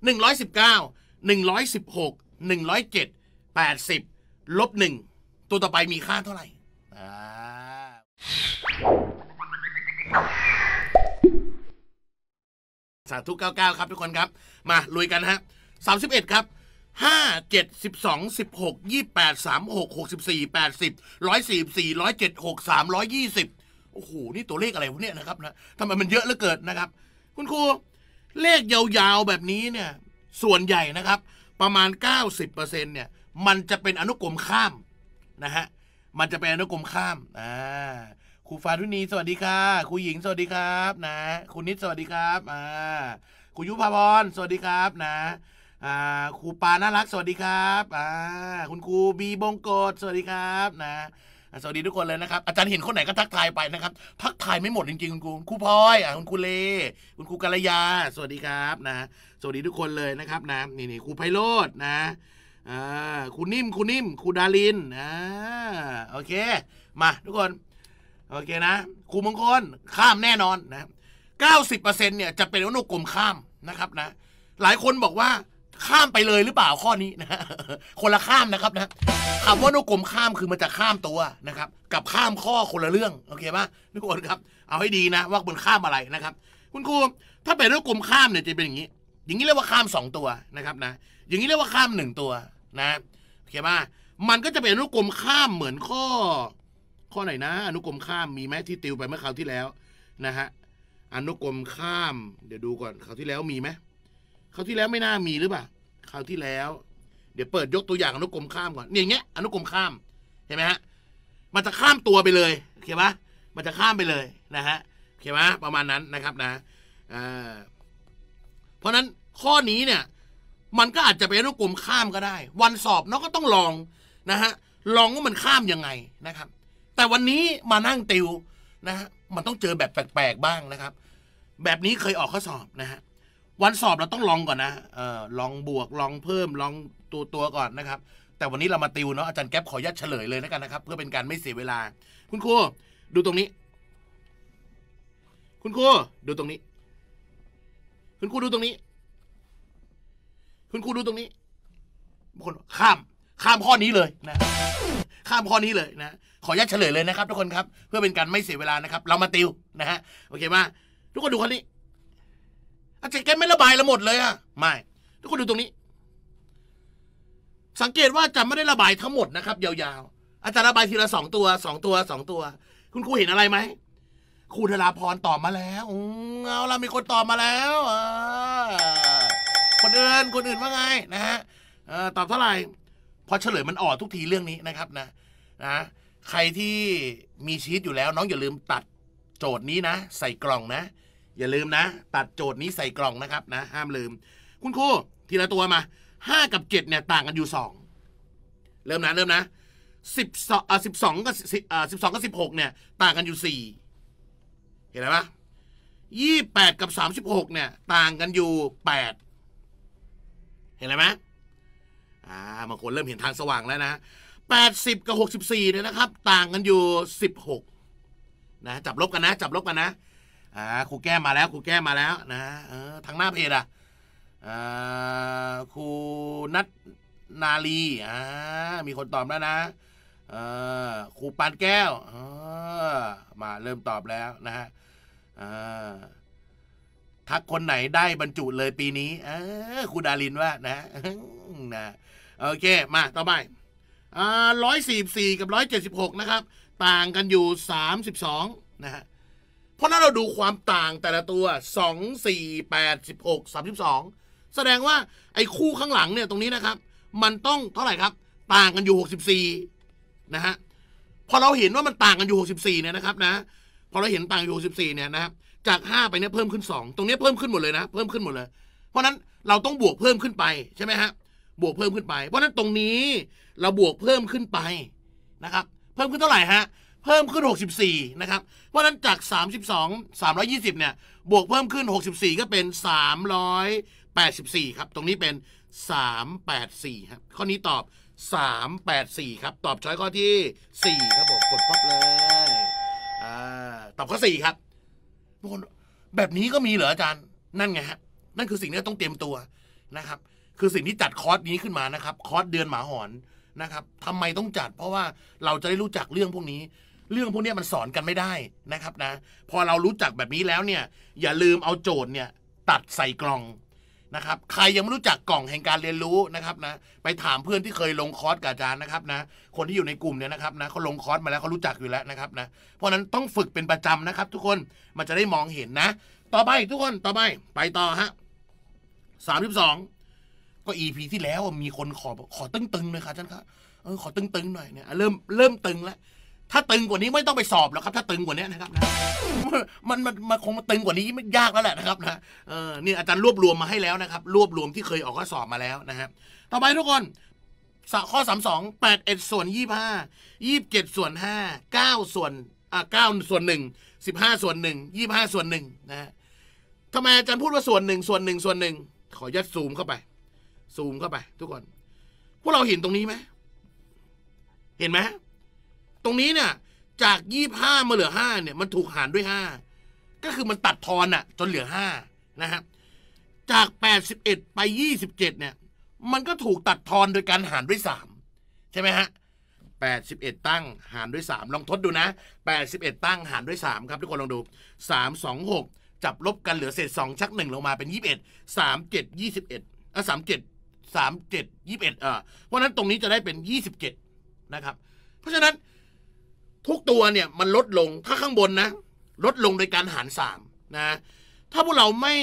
119 116 107 80ลบ1ตัวต่อไปมีค่าเท่าไหร่สาธุ99 ครับทุกคนครับ มาลุยกันฮะ 31 ครับห้าเจ็ดสิบสองสิบหกยี่แปดสามหกหกสิบสี่แปดสิบร้อยสี่สี่ร้อยเจ็ดหกสามร้อยยี่สิบโอ้โหนี่ตัวเลขอะไรวะเนี่ยนะครับนะทำไมมันเยอะเหลือเกินนะครับ คุณครูเลขยาวๆแบบนี้เนี่ยส่วนใหญ่นะครับประมาณ 90%เนี่ยมันจะเป็นอนุกรมข้ามนะฮะมันจะเป็นอนุกรมข้ามอ่าครูฟาทุนี สวัสดีค่ะครูหญิงสวัสดีครับนะครูนิดสวัสดีครับอ่าครูยุพาพรสวัสดีครับนะอ่าครูปาน่ารักสวัสดีครับอ่าคุณครูบีบงกฎสวัสดีครับนะสวัสดีทุกคนเลยนะครับอาจารย์เห็นคนไหนก็ทักทายไปนะครับทักทายไม่หมดจริงๆคุณครูครูพลอยอ่ะคุณครูเลคุณครูกาลยาสวัสดีครับนะสวัสดีทุกคนเลยนะครับนะนี่นี่ครูไพโรจน์นะอ่าครูนิ่มครูนิ่มครูดารินอ่าโอเค มาทุกคนโอเคนะครูมงคลข้ามแน่นอนนะ90%เนี่ยจะเป็นอนุกรมข้ามนะครับนะหลายคนบอกว่าข้ามไปเลยหรือเปล่าข้อนี้นะคนละข้ามนะครับนะคำว่านุกรมข้ามคือมันจะข้ามตัวนะครับ กับข้ามข้อคนละเรื่องโอเคปะทุกคนครับเอาให้ดีนะว่าบนข้ามอะไรนะครับ คุณครูถ้าเป็นนุกรมข้ามเนี่ยจะเป็นอย่างนี้ อย่างนี้เรียกว่าข้าม2ตัวนะครับนะอย่างนี้เรียกว่าข้าม1ตัวนะโอเคปะมันก็จะเป็นนุกรมข้ามเหมือนข้อ ข้อไหนนะอนุกรมข้ามมีไหมที่ติวไปเมื่อคราวที่แล้วนะฮะอนุกรมข้าม เดี๋ยวดูก่อนคราวที่แล้วมีไหมคราวที่แล้วไม่น่ามีหรือเปล่าคราวที่แล้ว เดี๋ยวเปิดยกตัวอย่างอนุกรมข้ามก่อน นี่อย่างเงี้ยอนุกรมข้ามเห็นไหมฮะ มันจะข้ามตัวไปเลยโอเคปะมันจะข้ามไปเลยนะฮะโอเคปะประมาณนั้นนะครับนะ เพราะนั้นข้อนี้เนี่ย มันก็อาจจะเป็นอนุกรมข้ามก็ได้ วันสอบเราก็ต้องลองนะฮะ ลองว่ามันข้ามยังไงนะครับ แต่วันนี้มานั่งติวนะฮะมันต้องเจอแบบแปลกๆบ้างนะครับ แบบนี้เคยออกข้อสอบนะฮะวันสอบ เราต้องลองก่อนนะ เออลองบวก ลองเพิ่ม ลองตัวตัวก่อนนะครับ แต่วันนี้ เรามาติวเนาะอาจารย์แก๊ปขอยัดเฉลยเลยนะกันนะครับเพื่อเป็นการไม่เสียเวลา คุณครูดูตรงนี้ คุณครูดูตรงนี้คุณครูดูตรงนี้คุณครูดูตรงนี้บางคนข้าม ข้ามข้อนี้เลยนะข้ามข้อนี้เลยนะ ขอยัดเฉลยเลยนะครับทุกคนครับ เพื่อเป็นการไม่เสียเวลานะครับ เรามาติวนะฮะโอเคมาทุกคนดูข้อนี้อาจารย์แกไม่ระบายละหมดเลยอะไม่ ทุกคนดูตรงนี้ สังเกตว่าอาจารย์ไม่ได้ระบายทั้งหมดนะครับยาวๆอาจารย์ระบายทีละสองตัวสองตัวสองตัว คุณครูเห็นอะไรไหมครูธราพรตอบมาแล้วเอาละมีคนตอบมาแล้วคนอื่นคนอื่นว่าไงนะฮะตอบเท่าไหร่ พอเฉลยมันออกทุกทีเรื่องนี้นะครับ นะ นะใครที่มีชีตอยู่แล้ว น้องอย่าลืมตัดโจทย์นี้นะใส่กล่องนะอย่าลืมนะตัดโจทย์นี้ใส่กล่องนะครับนะ ห้ามลืม คุณครูทีละตัวมาห้ากับเจ็ดเนี่ย ต่างกันอยู่สองเริ่มนะเริ่มนะสิบสองอ่าสิบสองกับอ่าสิบสองกับสิบหกเนี่ยต่างกันอยู่สี่เห็นไหมยี่แปดกับสามสิบหกเนี่ยต่างกันอยู่แปดเห็นไหมอ่าบางคนเริ่มเห็นทางสว่างแล้วนะแปดสิบกับหกสิบสี่เนี่ยนะครับ ต่างกันอยู่สิบหกนะจับลบกันนะ จับลบกันนะอ่าครูแก้มาแล้วครูแก้มาแล้ว นะเออทางหน้าเพจอ่ะอ่าครูนัทนาลีอ่ามีคนตอบแล้วนะเออครูปานแก้วเออมาเริ่มตอบแล้วนะฮะเทักคนไหนได้บรรจุเลยปีนี้ เออครูดารินว่า นะ นะโอเค มาต่อไปร้อยสี่สี่กับร้อยเจ็ดสิบหกนะครับ ต่างกันอยู่สามสิบสองนะฮะเพราะนั้นเราดูความต่างแต่ละตัว 2 4 8 16 32 แสดงว่าไอ้คู่ข้างหลังเนี่ยตรงนี้นะครับ มันต้องเท่าไหร่ครับ ต่างกันอยู่ 64 นะฮะ พอเราเห็นว่ามันต่างกันอยู่ 64เนี่ยนะครับนะ พอเราเห็นต่างอยู่64เนี่ยนะครับ จาก 5 ไปเนี่ยเพิ่มขึ้น 2 ตรงนี้เพิ่มขึ้นหมดเลยนะ เพิ่มขึ้นหมดเลย เพราะนั้นเราต้องบวกเพิ่มขึ้นไปใช่ไหมฮะ บวกเพิ่มขึ้นไป เพราะนั้นตรงนี้เราบวกเพิ่มขึ้นไปนะครับ เพิ่มขึ้นเท่าไหร่ฮะเพิ่มขึ้น64 นะครับ เพราะนั้นจาก 32 320เนี่ยบวกเพิ่มขึ้น64ก็เป็น384ครับ ตรงนี้เป็น 384 ครับ ข้อนี้ตอบ 384 ครับ ตอบช้อยข้อที่4ครับผมกดป๊อปเลยอตอบข้อ4ครับบางคนแบบนี้ก็มีเหรออาจารย์ นั่นไงฮะนั่นคือสิ่งที่ต้องเตรียมตัวนะครับ คือสิ่งที่จัดคอร์สนี้ขึ้นมานะครับ คอร์สเดือนหมาหอนนะครับทำไมต้องจัด เพราะว่าเราจะได้รู้จักเรื่องพวกนี้เรื่องพวกนี้มันสอนกันไม่ได้นะครับนะพอเรารู้จักแบบนี้แล้วเนี่ยอย่าลืมเอาโจทย์เนี่ยตัดใส่กล่องนะครับใครยังไม่รู้จักกล่องแห่งการเรียนรู้นะครับนะไปถามเพื่อนที่เคยลงคอร์สกับอาจารย์นะครับนะคนที่อยู่ในกลุ่มเนี่ยนะครับนะเขาลงคอร์สมาแล้วเขารู้จักอยู่แล้วนะครับนะเพราะนั้นต้องฝึกเป็นประจำนะครับ ทุกคนมันจะได้มองเห็นนะ ต่อไปทุกคนต่อไป ไปต่อฮะสามสิบสองก็อีพีที่แล้วมีคนขอขอตึงๆเลยครับอาจารย์ครับอขอตึงๆหน่อยเนี่ยเริ่มเริ่มตึงแล้วถ้าตึงกว่านี้ไม่ต้องไปสอบหรอกครับ ถ้า ตึงกว่านี้นะครับ นะมัน มันมันคงตึงกว่านี้ไม่ยากแล้วแหละนะครับ นะเออนี่อาจารย์รวบรวมมาให้แล้วนะครับ รวบรวมที่เคยออกข้อสอบมาแล้วนะฮะต่อไปทุกคนข้อสามสองแปดเอ็ดส่วนยี่ห้ายี่สิบเจ็ดส่วนห้าเก้าส่วนอ่าเก้าส่วนหนึ่งสิบห้าส่วนหนึ่งยี่ห้าส่วนหนึ่งนะฮะทำไมอาจารย์พูดว่าส่วนหนึ่งส่วนหนึ่งส่วนหนึ่งขอยัดซูมเข้าไป ซูมเข้าไป ทุกคนพวกเราเห็นตรงนี้ไหมเห็นไหมตรงนี้เนี่ยจากยี่ห้ามาเหลือห้าเนี่ยมันถูกหารด้วยห้าก็คือมันตัดทอนอะจนเหลือห้านะฮะจากแปดสิบเอ็ดไปยี่สิบเจ็ดเนี่ยมันก็ถูกตัดทอนโดยการหารด้วยสามใช่ไหมฮะแปดสิบเอ็ดตั้งหารด้วยสามลองทดดูนะแปดสิบเอ็ดตั้งหารด้วยสามครับทุกคนลองดูสามสองหกจับลบกันเหลือเศษสองชักหนึ่งลงมาเป็นยี่สิบเอ็ดสามเจ็ดยี่สิบเอ็ดอ่ะสามเจ็ดสามเจ็ดยี่สิบเอ็ดเอ่เพราะนั้นตรงนี้จะได้เป็นยี่สิบเจ็ดนะครับเพราะฉะนั้นทุกตัวเนี่ยมันลดลง ถ้าข้างบนนะ ลดลงโดยการหารสามนะ ถ้าพวกเราไม่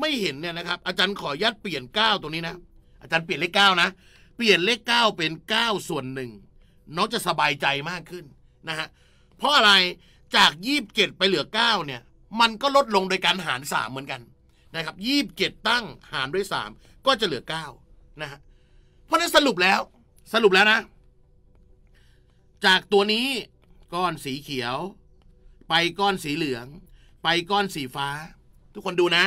ไม่เห็นเนี่ยนะครับอาจารย์ขอยัดเปลี่ยนเก้าตัวนี้นะอาจารย์เปลี่ยนเลขเก้านะเปลี่ยนเลขเก้าเป็นเก้าส่วนหนึ่งน้องจะสบายใจมากขึ้นนะฮะเพราะอะไรจากยี่บเจ็ดไปเหลือเก้าเนี่ยมันก็ลดลงโดยการหารสามเหมือนกันนะครับยี่บเจ็ดตั้งหารด้วยสามก็จะเหลือเก้านะฮะเพราะนั้นสรุปแล้วสรุปแล้วนะ จากตัวนี้ก้อนสีเขียว ไปก้อนสีเหลือง ไปก้อนสีฟ้า ทุกคนดูนะ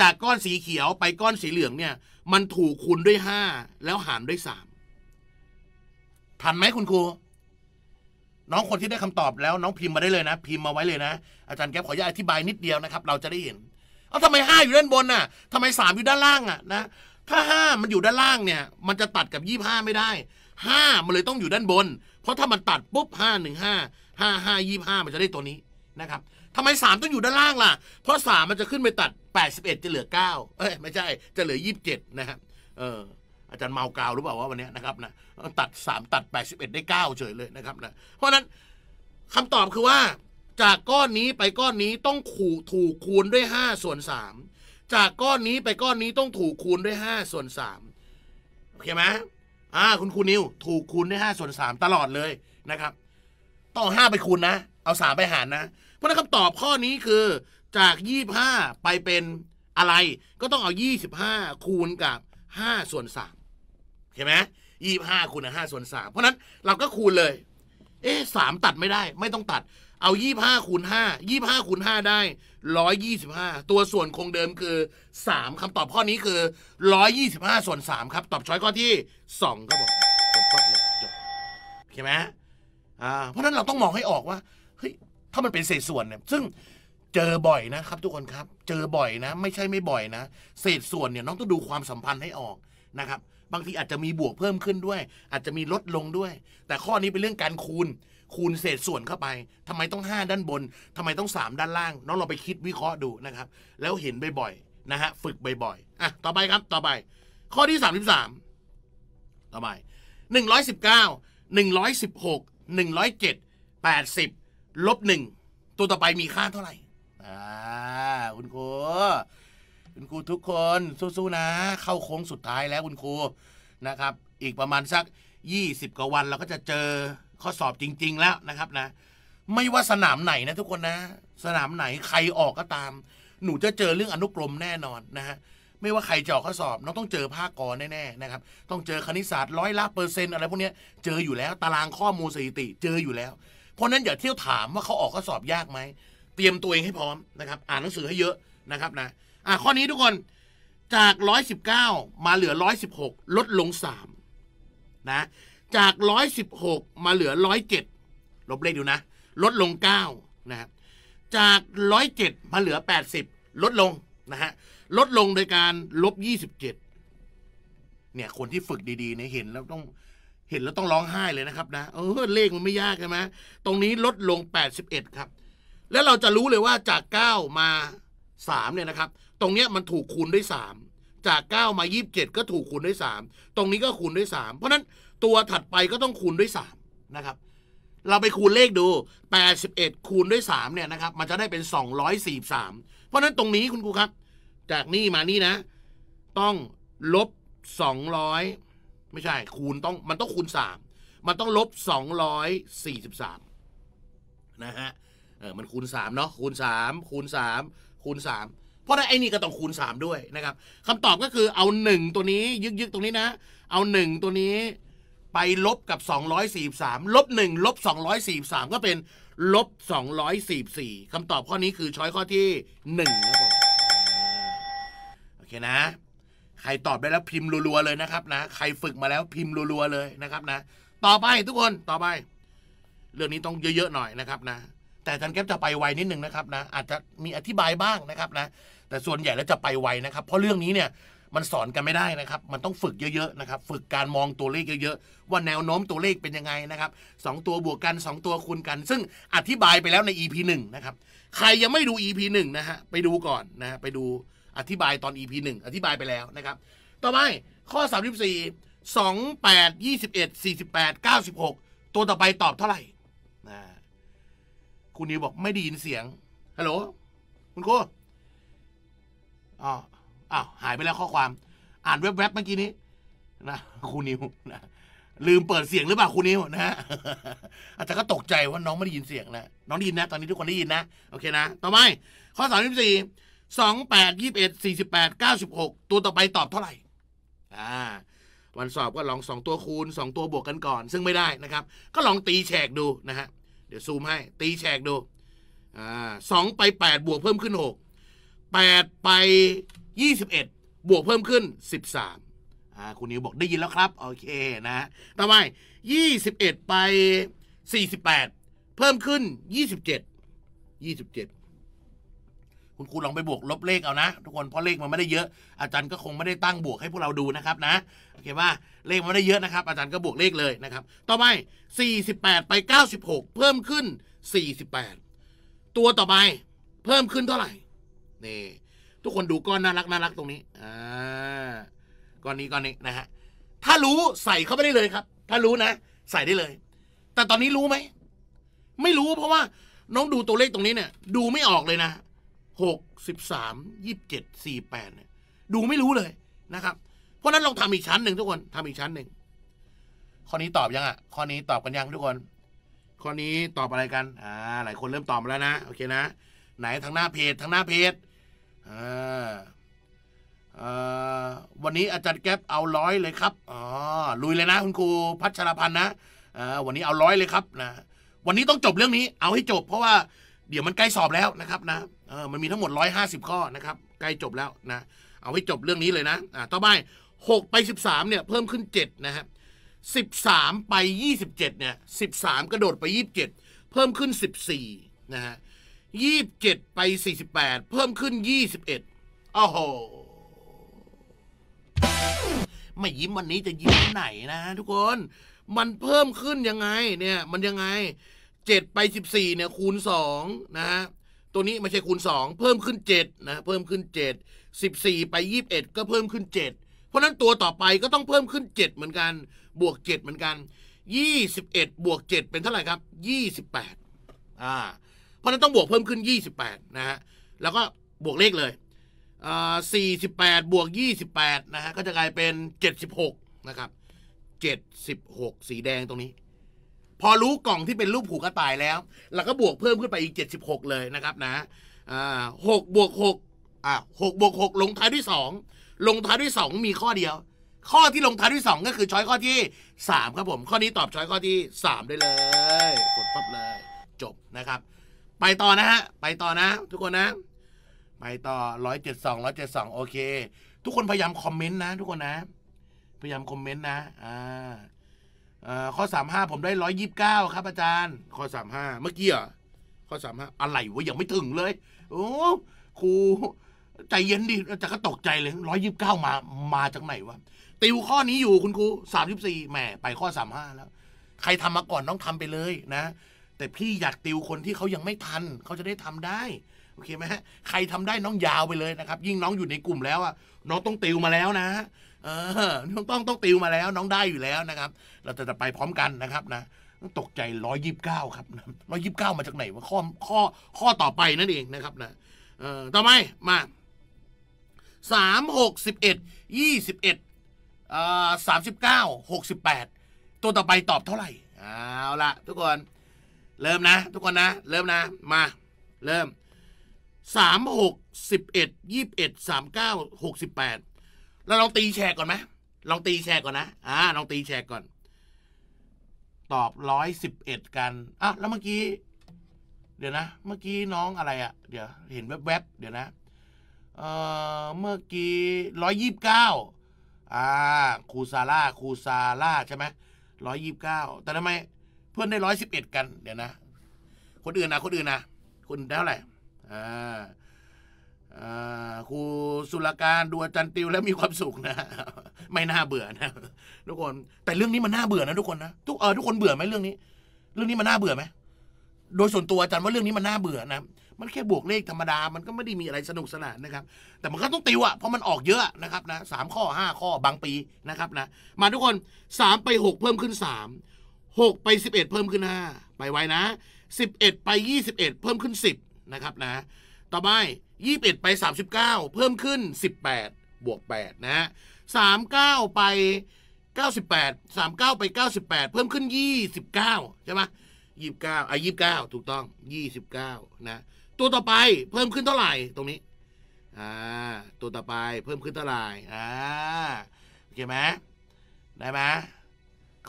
จากก้อนสีเขียวไปก้อนสีเหลืองเนี่ย มันถูกคูณด้วยห้าแล้วหารด้วยสามทันไหมคุณครู น้องคนที่ได้คำตอบแล้ว น้องพิมพ์มาได้เลยนะ พิมพ์มาไว้เลยนะ อาจารย์แก๊ปขออนุญาตอธิบายนิดเดียวนะครับ เราจะได้เห็นเอาทำไมห้าอยู่ด้านบนน่ะ ทำไมสามอยู่ด้านล่างอ่ะนะถ้าห้ามันอยู่ด้านล่างเนี่ย มันจะตัดกับยี่ห้าไม่ได้ห้ามันเลยต้องอยู่ด้านบนราะถ้ามันตัดปุ๊บห้าหนึ่งห้าห้าห้ายี่ห้ามันจะได้ตัวนี้นะครับทำไมสามต้องอยู่ด้านล่างล่ะเพราะสามมันจะขึ้นไปตัดแปดสิบเอ็ดจะเหลือเก้าเอ้ยไม่ใช่จะเหลือยี่สิบเจ็ดนะครับเอออาจารย์เมากาวรู้เปล่าว่าวันนี้นะครับนะตัดสามตัดแปดสิบเอ็ดได้เก้าเฉยเลยนะครับนะเพราะนั้นคำตอบคือว่า จากก้อนนี้ไปก้อนนี้ต้องขูถูกคูณด้วยห้าส่วนสามจากก้อนนี้ไปก้อนนี้ต้องถูกคูณด้วยห้าส่วนสามโอเคไหมอ่าคุณครูนิวถูกคูณด้วยห้าส่วนสามตลอดเลยนะครับต้องห้าไปคูณนะ เอาสามไปหารนะ เพราะนั้นคำตอบข้อนี้คือจากยี่บห้าไปเป็นอะไร ก็ต้องเอายี่สิบห้าคูณกับห้าส่วนสามเห็นไหมยี่ห้าคูณห้าส่วนสามเพราะนั้นเราก็คูณเลยเอ๊สามตัดไม่ได้ ไม่ต้องตัดเอายี่ห้าคูณห้ายี่ห้าคูณห้าได้ร้อยยี่สิบห้าตัวส่วนคงเดิมคือสามคำตอบข้อนี้คือร้อยยี่สิบห้าส่วนสามครับ ตอบช้อยข้อที่สองครับผมจบก็จบใจไหมอ่า เพราะนั้นเราต้องมองให้ออกว่า เฮ้ย ถ้ามันเป็นเศษส่วนเนี่ย ซึ่งเจอบ่อยนะครับ ทุกคนครับ เจอบ่อยนะ ไม่ใช่ไม่บ่อยนะ เศษส่วนเนี่ยน้องต้องดูความสัมพันธ์ให้ออกนะครับ บางทีอาจจะมีบวกเพิ่มขึ้นด้วย อาจจะมีลดลงด้วย แต่ข้อนี้เป็นเรื่องการคูณคูณเศษส่วนเข้าไป ทำไมต้อง 5 ด้านบน ทำไมต้อง 3 ด้านล่าง น้องเราไปคิดวิเคราะห์ดูนะครับ แล้วเห็นบ่อยๆ นะฮะ ฝึกบ่อยๆอ่ะต่อไปครับ ต่อไป ข้อที่ 33 ต่อไป119 116 107 80ลบ1ตัวต่อไปมีค่าเท่าไหร่ อ่า คุณครู คุณครูทุกคน สู้ๆ นะ เข้าโค้งสุดท้ายแล้วคุณครูนะครับ อีกประมาณสัก 20 กว่าวันเราก็จะเจอข้อสอบจริงๆ แล้วนะครับนะ ไม่ว่าสนามไหนนะ ทุกคนนะ สนามไหนใครออกก็ตาม หนูจะเจอเรื่องอนุกรมแน่นอนนะฮะไม่ว่าใครจะ ออกข้อสอบน้องต้องเจอภาคกรแน่ๆนะครับ ต้องเจอคณิตศาสตร์ร้อยละเปอร์เซ็นต์อะไรพวกนี้เจอ อยู่แล้ว ตารางข้อมูลสถิติเจออยู่แล้ว เพราะนั้นอย่าเที่ยวถามว่าเขาออกข้อสอบยากไหมเตรียมตัวเองให้พร้อมนะครับ อ่านหนังสือให้เยอะนะครับนะอ่ะข้อนี้ทุกคนจาก 119มาเหลือ116ลดลง 3 นะจาก 116 มาเหลือ 107ลบเลขดูนะ ลดลง9นะครับจาก107มาเหลือ 80 ลดลงนะฮะลดลงโดยการลบ 27เนี่ยคนที่ฝึกดีๆเนี่ยเห็นแล้วต้องเห็นแล้วต้องร้องไห้เลยนะครับนะเออเลขมันไม่ยากใช่ไหมตรงนี้ลดลง81ครับแล้วเราจะรู้เลยว่าจาก9มา3เนี่ยนะครับตรงเนี้ยมันถูกคูณด้วย3จาก 9 มา 27 ก็ถูกคูณด้วย3ตรงนี้ก็คูณด้วย3เพราะนั้นตัวถัดไปก็ต้องคูณด้วย3นะครับ เราไปคูณเลขดู 81คูณด้วย3เนี่ยนะครับ มันจะได้เป็น 243 เพราะนั้นตรงนี้คุณครูครับ จากนี่มานี่นะ ต้องลบ 200 ไม่ใช่คูณต้องมันต้องคูณ 3 มันต้องลบ 243นะฮะ เออมันคูณ3เนาะคูณ3คูณ3คูณ3พราะนั้นไอ้นี่ก็ต้องคูณ 3 ด้วยนะครับคำตอบก็คือเอา 1 ตัวนี้ยึกๆ ตรงนี้นะ เอา 1 ตัวนี้ไปลบกับ 243ลบ1ลบ243 ก็เป็นลบ244คำตอบข้อนี้คือช้อยข้อที่1ครับผมโอเคนะ ใครตอบได้แล้วพิมพ์รัวๆเลยนะครับนะ ใครฝึกมาแล้วพิมพ์รัวๆเลยนะครับนะ ต่อไปทุกคนต่อไปเรื่องนี้ต้องเยอะๆหน่อยนะครับนะ แต่ทันแก๊ปจะไปไวนิดนึงนะครับนะอาจจะมีอธิบายบ้างนะครับนะ แต่ส่วนใหญ่แล้วจะไปไวนะครับเพราะเรื่องนี้เนี่ยมันสอนกันไม่ได้นะครับ มันต้องฝึกเยอะๆนะครับ ฝึกการมองตัวเลขเยอะๆ ว่าแนวโน้มตัวเลขเป็นยังไงนะครับสตัวบวกกัน 2 ตัวคูณกัน ซึ่งอธิบายไปแล้วใน EP 1นะครับ ใครยังไม่ดู EP 1นะฮะไปดูก่อนนะไปดูอธิบายตอน EP 1อธิบายไปแล้วนะครับ ต่อไปข้อ 34 28 21 48 96 ตัวต่อไปตอบเท่าไหร่นะคุณนิวบอกไม่ได้ยินเสียงฮัลโหลคุณครูอ๋ออ้าวหายไปแล้วข้อความอ่านแวบๆเมื่อกี้นี้ นะครูนิวนะลืมเปิดเสียงหรือเปล่าครูนิวนะฮะอาจจะก็ตกใจว่าน้องไม่ได้ยินเสียงนะน้องได้ยินนะ ตอนนี้ทุกคนได้ยินนะ โอเคนะ ต่อไปข้อสามสิบสี่สองแปดยี่สิบเอ็ดสี่สิบแปดเก้าสิบหกตัวต่อไปตอบเท่าไหร่อ่าวันสอบก็ลองสองตัวคูณสองตัวบวกกันก่อน ซึ่งไม่ได้นะครับ ก็ลองตีแฉกดูนะฮะเดี๋ยวซูมให้ ตีแฉกดูอ่าสองไปแปดบวกเพิ่มขึ้นหกแปดไป21 บวกเพิ่มขึ้น 13อ่าคุณนิวบอกได้ยินแล้วครับโอเคนะ ต่อไป 21 ไป 48 เพิ่มขึ้น 27 27 คุณครูลองไปบวกลบเลขเอานะทุกคนเพราะเลขมันไม่ได้เยอะ อาจารย์ก็คงไม่ได้ตั้งบวกให้พวกเราดูนะครับนะโอเคว่าเลขมันไม่ได้เยอะนะครับ อาจารย์ก็บวกเลขเลยนะครับ ต่อไป 48 ไป 96 เพิ่มขึ้น 48 ตัวต่อไปเพิ่มขึ้นเท่าไหร่นี่ทุกคนดูก้อนน่ารักน่ารักตรงนี้ อ่า ก้อนนี้ก้อนนี้นะฮะ ถ้ารู้ใส่เข้าไปได้เลยครับ ถ้ารู้นะใส่ได้เลย แต่ตอนนี้รู้ไหม ไม่รู้เพราะว่าน้องดูตัวเลขตรงนี้เนี่ย ดูไม่ออกเลยนะ หกสิบสามยี่สิบเจ็ด สี่แปดเนี่ยดูไม่รู้เลยนะครับ เพราะนั้น ลองทำอีกชั้นหนึ่งทุกคนทำอีกชั้นหนึ่งข้อนี้ตอบยังอ่ะ ข้อนี้ตอบกันยังทุกคน ข้อนี้ตอบอะไรกัน อ่า หลายคนเริ่มตอบแล้วนะ โอเคนะไหนทางหน้าเพจทางหน้าเพจวันนี้อาจารย์แก๊ปเอาร้อยเลยครับ อ๋อ ลุยเลยนะคุณครูพัชรพันธ์นะวันนี้เอาร้อยเลยครับนะ วันนี้ต้องจบเรื่องนี้ เอาให้จบเพราะว่าเดี๋ยวมันใกล้สอบแล้วนะครับนะมันมีทั้งหมด 150 ข้อนะครับใกล้จบแล้วนะ เอาให้จบเรื่องนี้เลยนะ อ่าต่อไป6ไป 13เนี่ยเพิ่มขึ้น7นะครับ13 ไป 27เนี่ย13 กระโดดไป 27 เพิ่มขึ้น 14 นะฮะยี่บเจ็ดไปสี่สิบแปดเพิ่มขึ้นยี่สิบเอ็ดอ้โหไม่ยิ้มวันนี้จะยิ้มไหนนะ ทุกคนมันเพิ่มขึ้นยังไงเนี่ย มันยังไงเจ็ดไปสิบสี่เนี่ย คูณสองนะฮะตัวนี้ไม่ใช่คูณสองเพิ่มขึ้นเจ็ดนะเพิ่มขึ้นเจ็ดสิบสี่ไปยี่บเอ็ดก็เพิ่มขึ้นเจ็ดเพราะนั้นตัวต่อไปก็ต้องเพิ่มขึ้นเจ็ดเหมือนกัน บวกเจ็ดเหมือนกันยี่สิบเอ็ดบวกเจ็ดเป็นเท่าไหร่ครับยี่สิบแปดอ่าราะนั้นต้องบวกเพิ่มขึ้น28นะฮะ แล้วก็บวกเลขเลย่48บวก 28นะฮะ ก็จะกลายเป็น 76 นะครับ 76 สีแดงตรงนี้ พอรู้กล่องที่เป็นรูปผูกกระต่ายแล้วเราก็บวกเพิ่มขึ้นไปอีก 76 เลยนะครับนะหกบวกหกอ่าหกบวกหกลงท้ายด้วยสองลงท้ายด้วยสองมีข้อเดียว ข้อที่ลงท้ายด้วยสองก็คือช้อยข้อที่สามครับผม ข้อนี้ตอบช้อยข้อที่สามได้เลยกดปั๊บเลย จบนะครับไปต่อนะฮะ ไปต่อนะ ทุกคนนะ ไปต่อร้อยเจ็ดสองร้อยเจ็ดสองโอเค ทุกคนพยายามคอมเมนต์นะ ทุกคนนะ พยายามคอมเมนต์นะอ่าข้อสามห้าผมได้ร้อยยิบเก้าครับอาจารย์ ข้อสามห้าเมื่อกี้อ่ะข้อสามห้าอะไรวะยังไม่ถึงเลย โอ้ครูใจเย็นดิจะก็ตกใจเลยร้อยยิบเก้ามา มาจากไหนวะ ติวข้อนี้อยู่คุณครูสามสิบสี่แหมไปข้อสามห้าแล้ว ใครทำมาก่อนต้องทำไปเลยนะแต่พี่อยากติวคนที่เขายังไม่ทันเขาจะได้ทำได้โอเคไหมฮะใครทำได้น้องยาวไปเลยนะครับ ยิ่งน้องอยู่ในกลุ่มแล้วอ่ะน้องต้องติวมาแล้วนะเออน้องต้องต้องติวมาแล้ว น้องได้อยู่แล้วนะครับ เราจะไปพร้อมกันนะครับ นะต้องตกใจร้อยยิบเก้าครับร้อยยิบเก้ามาจากไหนวะข้อข้อข้อต่อไปนั่นเองนะครับนะเออต่อไปมาสามหกสิบเอ็ดยี่สิบเอ็ดอ่าสามสิบเก้าหกสิบแปดตัวต่อไปตอบเท่าไหร่เอาละทุกคนเริ่มนะ ทุกคนนะเริ่มนะ มา เริ่มสามหกสิบเอ็ดยี่บเอ็ดสามเก้าหกสิบแปดเราลองตีแชร์ก่อนไหมลองตีแชร์ก่อนนะอ่าลองตีแชร์ก่อน ตอบร้อยสิบเอ็ดกันอ่ะแล้วเมื่อกี้เดี๋ยวนะ เมื่อกี้น้องอะไรอะ่ะเดี๋ยวเห็นแวบๆเดี๋ยวนะเอ่อเมื่อกี้ร้อยยี่บเก้าอ่าครูซาร่าครูซาร่าใช่ไหมร้อยยี่บเก้าแต่ทำไมพื่อนได้ร้อยสิบเอ็ดกัน เดี๋ยวนะคนอื่นนะคนอื่นนะคุณได้เท่าไหร่อ่าครูสุลการดูอาจารย์ติวแล้วมีความสุขนะ ไม่น่าเบื่อนะทุกคนแต่เรื่องนี้มันน่าเบื่อนะทุกคนนะทุกเออทุกคนเบื่อไหมเรื่องนี้ เรื่องนี้มันน่าเบื่อไหมโดยส่วนตัวอาจารย์ว่าเรื่องนี้มันน่าเบื่อนะมันแค่บวกเลขธรรมดา มันก็ไม่ได้มีอะไรสนุกสนานนะครับ แต่มันก็ต้องติวอ่ะเพราะมันออกเยอะนะครับนะสามข้อห้าข้อบางปีนะครับนะ มาทุกคนสามไปหกเพิ่มขึ้นสาม6ไป 11 เพิ่มขึ้น5ไปไว้นะ 11 ไป 21 เพิ่มขึ้น 10 นะครับนะต่อไป 21 ไป 39 เพิ่มขึ้น 18บวก8นะ39 ไป 98 39ไป98เพิ่มขึ้น 29ใช่ไหม29อ่ะ29 ถูกต้อง 29นะตัวต่อไปเพิ่มขึ้นเท่าไหร่ตรงนี้อ่าตัวต่อไปเพิ่มขึ้นเท่าไหร่อ่าโอเคไหมได้ไหม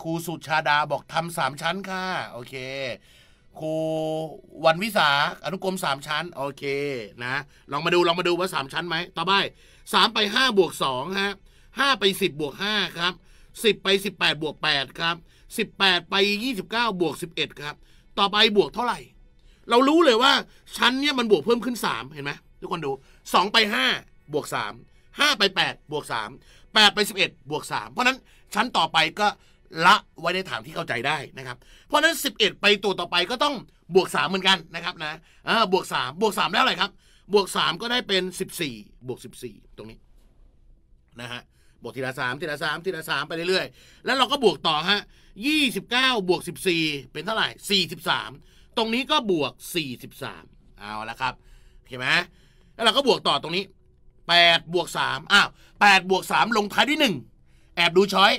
ครูสุชาดาบอกทำสามชั้น ค่ะ โอเคครูวันวิสาอนุกรมสามชั้นโอเคนะลองมาดูลอง มาดูว่าสามชั้นไหมต่อไปสามไปห้าบวกสองฮะห้าไปสิบบวกห้าครับสิบไปสิบแปดบวกแปดครับสิบแปดไปยี่สิบเก้าบวกสิบเอ็ดครับต่อไปบวกเท่าไหร่ เรารู้เลยว่าชั้นเนี่ยมันบวกเพิ่มขึ้นสามเห็นไหมทุกคนดูสองไปห้าบวกสามห้าไปแปดบวกสามแปดไปสิบเอ็ดบวกสามเพราะนั้นชั้นต่อไปก็ละไว้ในฐานที่เข้าใจได้นะครับเพราะฉะนั้น 11 ไปตัวต่อไปก็ต้องบวก 3 เหมือนกันนะครับนะบวก 3 บวก3แล้วอะไรครับบวก 3 ก็ได้เป็น 14บวก14 ตรงนี้นะฮะบวกทีละ3ทีละ3ทีละ3ไปเรื่อยๆแล้วเราก็บวกต่อฮะ29บวก14 เป็นเท่าไหร่43ตรงนี้ก็บวก43เอาละครับเาใจไหมแล้วเราก็บวกต่อตรงนี้8บวก3อ้าว8บวก3ลงท้ายด้วย1แอบดูช้อย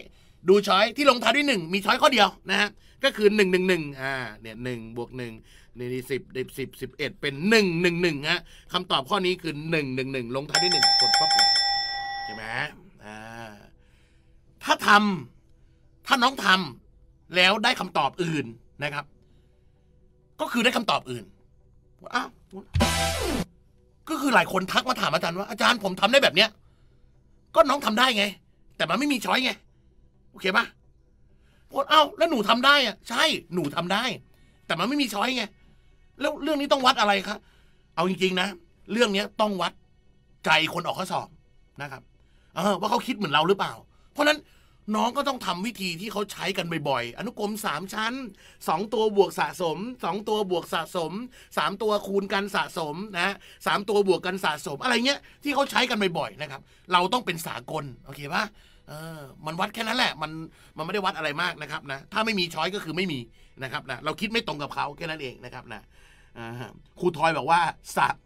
ดูช้อยที่ลงท้ายด้วย1มีช้อยข้อเดียวนะฮะ ก็คือ 1 1 1 อ่าเนี่ยหบวก1นี่สิบสิบสิบเอ็ดเป็นหหหนนนึึ่่งงึ่งฮะคำตอบข้อนี้คือหหหนนนึึ่่งงึ่งลงท้ายด้วยหนึ่งกดปั๊บใช่ไหมอ่าถ้าทำถ้าน้องทำแล้วได้คำตอบอื่นนะครับ ก็คือได้คำตอบอื่นอ้าวก็คือหลายคนทักมาถามอาจารย์ว่า อาจารย์ผมทำได้แบบเนี้ย ก็น้องทำได้ไง แต่มันไม่มีช้อยไงโอเคปะพดเอ้า แล้วหนูทำได้อ่ะใช่ หนูทำได้ แต่มันไม่มีช้อยไง แล้วเรื่องนี้ต้องวัดอะไรคะเอาจริงๆนะ เรื่องนี้ต้องวัดใจคนออกข้อสอบนะครับเออว่าเขาคิดเหมือนเราหรือเปล่า เพราะนั้นน้องก็ต้องทำวิธีที่เขาใช้กันบ่อยๆ อนุกรมสามชั้นสองตัวบวกสะสมสองตัวบวกสะสมสามตัวคูณกันสะสมนะ สามตัวบวกกันสะสมอะไรเงี้ยที่เขาใช้กันบ่อยๆนะครับ เราต้องเป็นสากลโอเคปะออมันวัดแค่นั้นแหละ มันมันไม่ได้วัดอะไรมากนะครับนะ ถ้าไม่มีช้อยก็คือไม่มีนะครับนะ เราคิดไม่ตรงกับเขาแค่นั้นเองนะครับนะครูทอยบอกว่า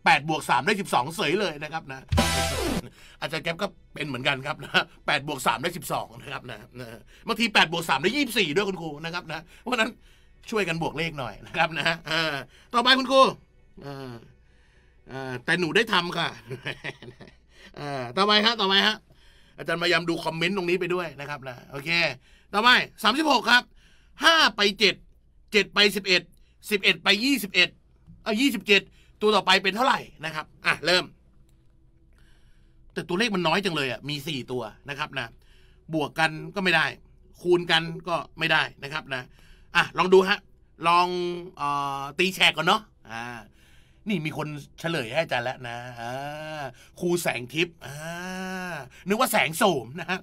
แปดบวกสามได้สิบสองเสยเลยนะครับนะ อาจารย์แก๊ปก็เป็นเหมือนกันครับนะแปดบวกสามได้สิบสองนะครับนะบางทีแปดบวกสามได้ยี่สี่ด้วยคุณครูนะครับ นะ เพราะนั้นช่วยกันบวกเลขหน่อยนะครับนะต่อไปคุณครู แต่หนูได้ทำค่ะ ต่อไปครับต่อไปครับอาจารย์พยายามดูคอมเมนต์ตรงนี้ไปด้วยนะครับนะโอเค ต่อไปสามสิบหกครับห้าไปเจ็ดเจ็ดไปสิบเอ็ดสิบเอ็ดไปยี่สิบเอ็ดเอายี่สิบเจ็ดตัวต่อไปเป็นเท่าไหร่นะครับ อ่ะเริ่ม แต่ตัวเลขมันน้อยจังเลยอ่ะมีสี่ตัวนะครับนะ บวกกันก็ไม่ได้ คูณกันก็ไม่ได้นะครับนะอ่ะลองดูฮะลองออตีแชกก่อนเนาะอ่านี่มีคนเฉลยให้อาจารย์แล้วนะครูแสงทิพย์นึกว่าแสงโสมนะฮะ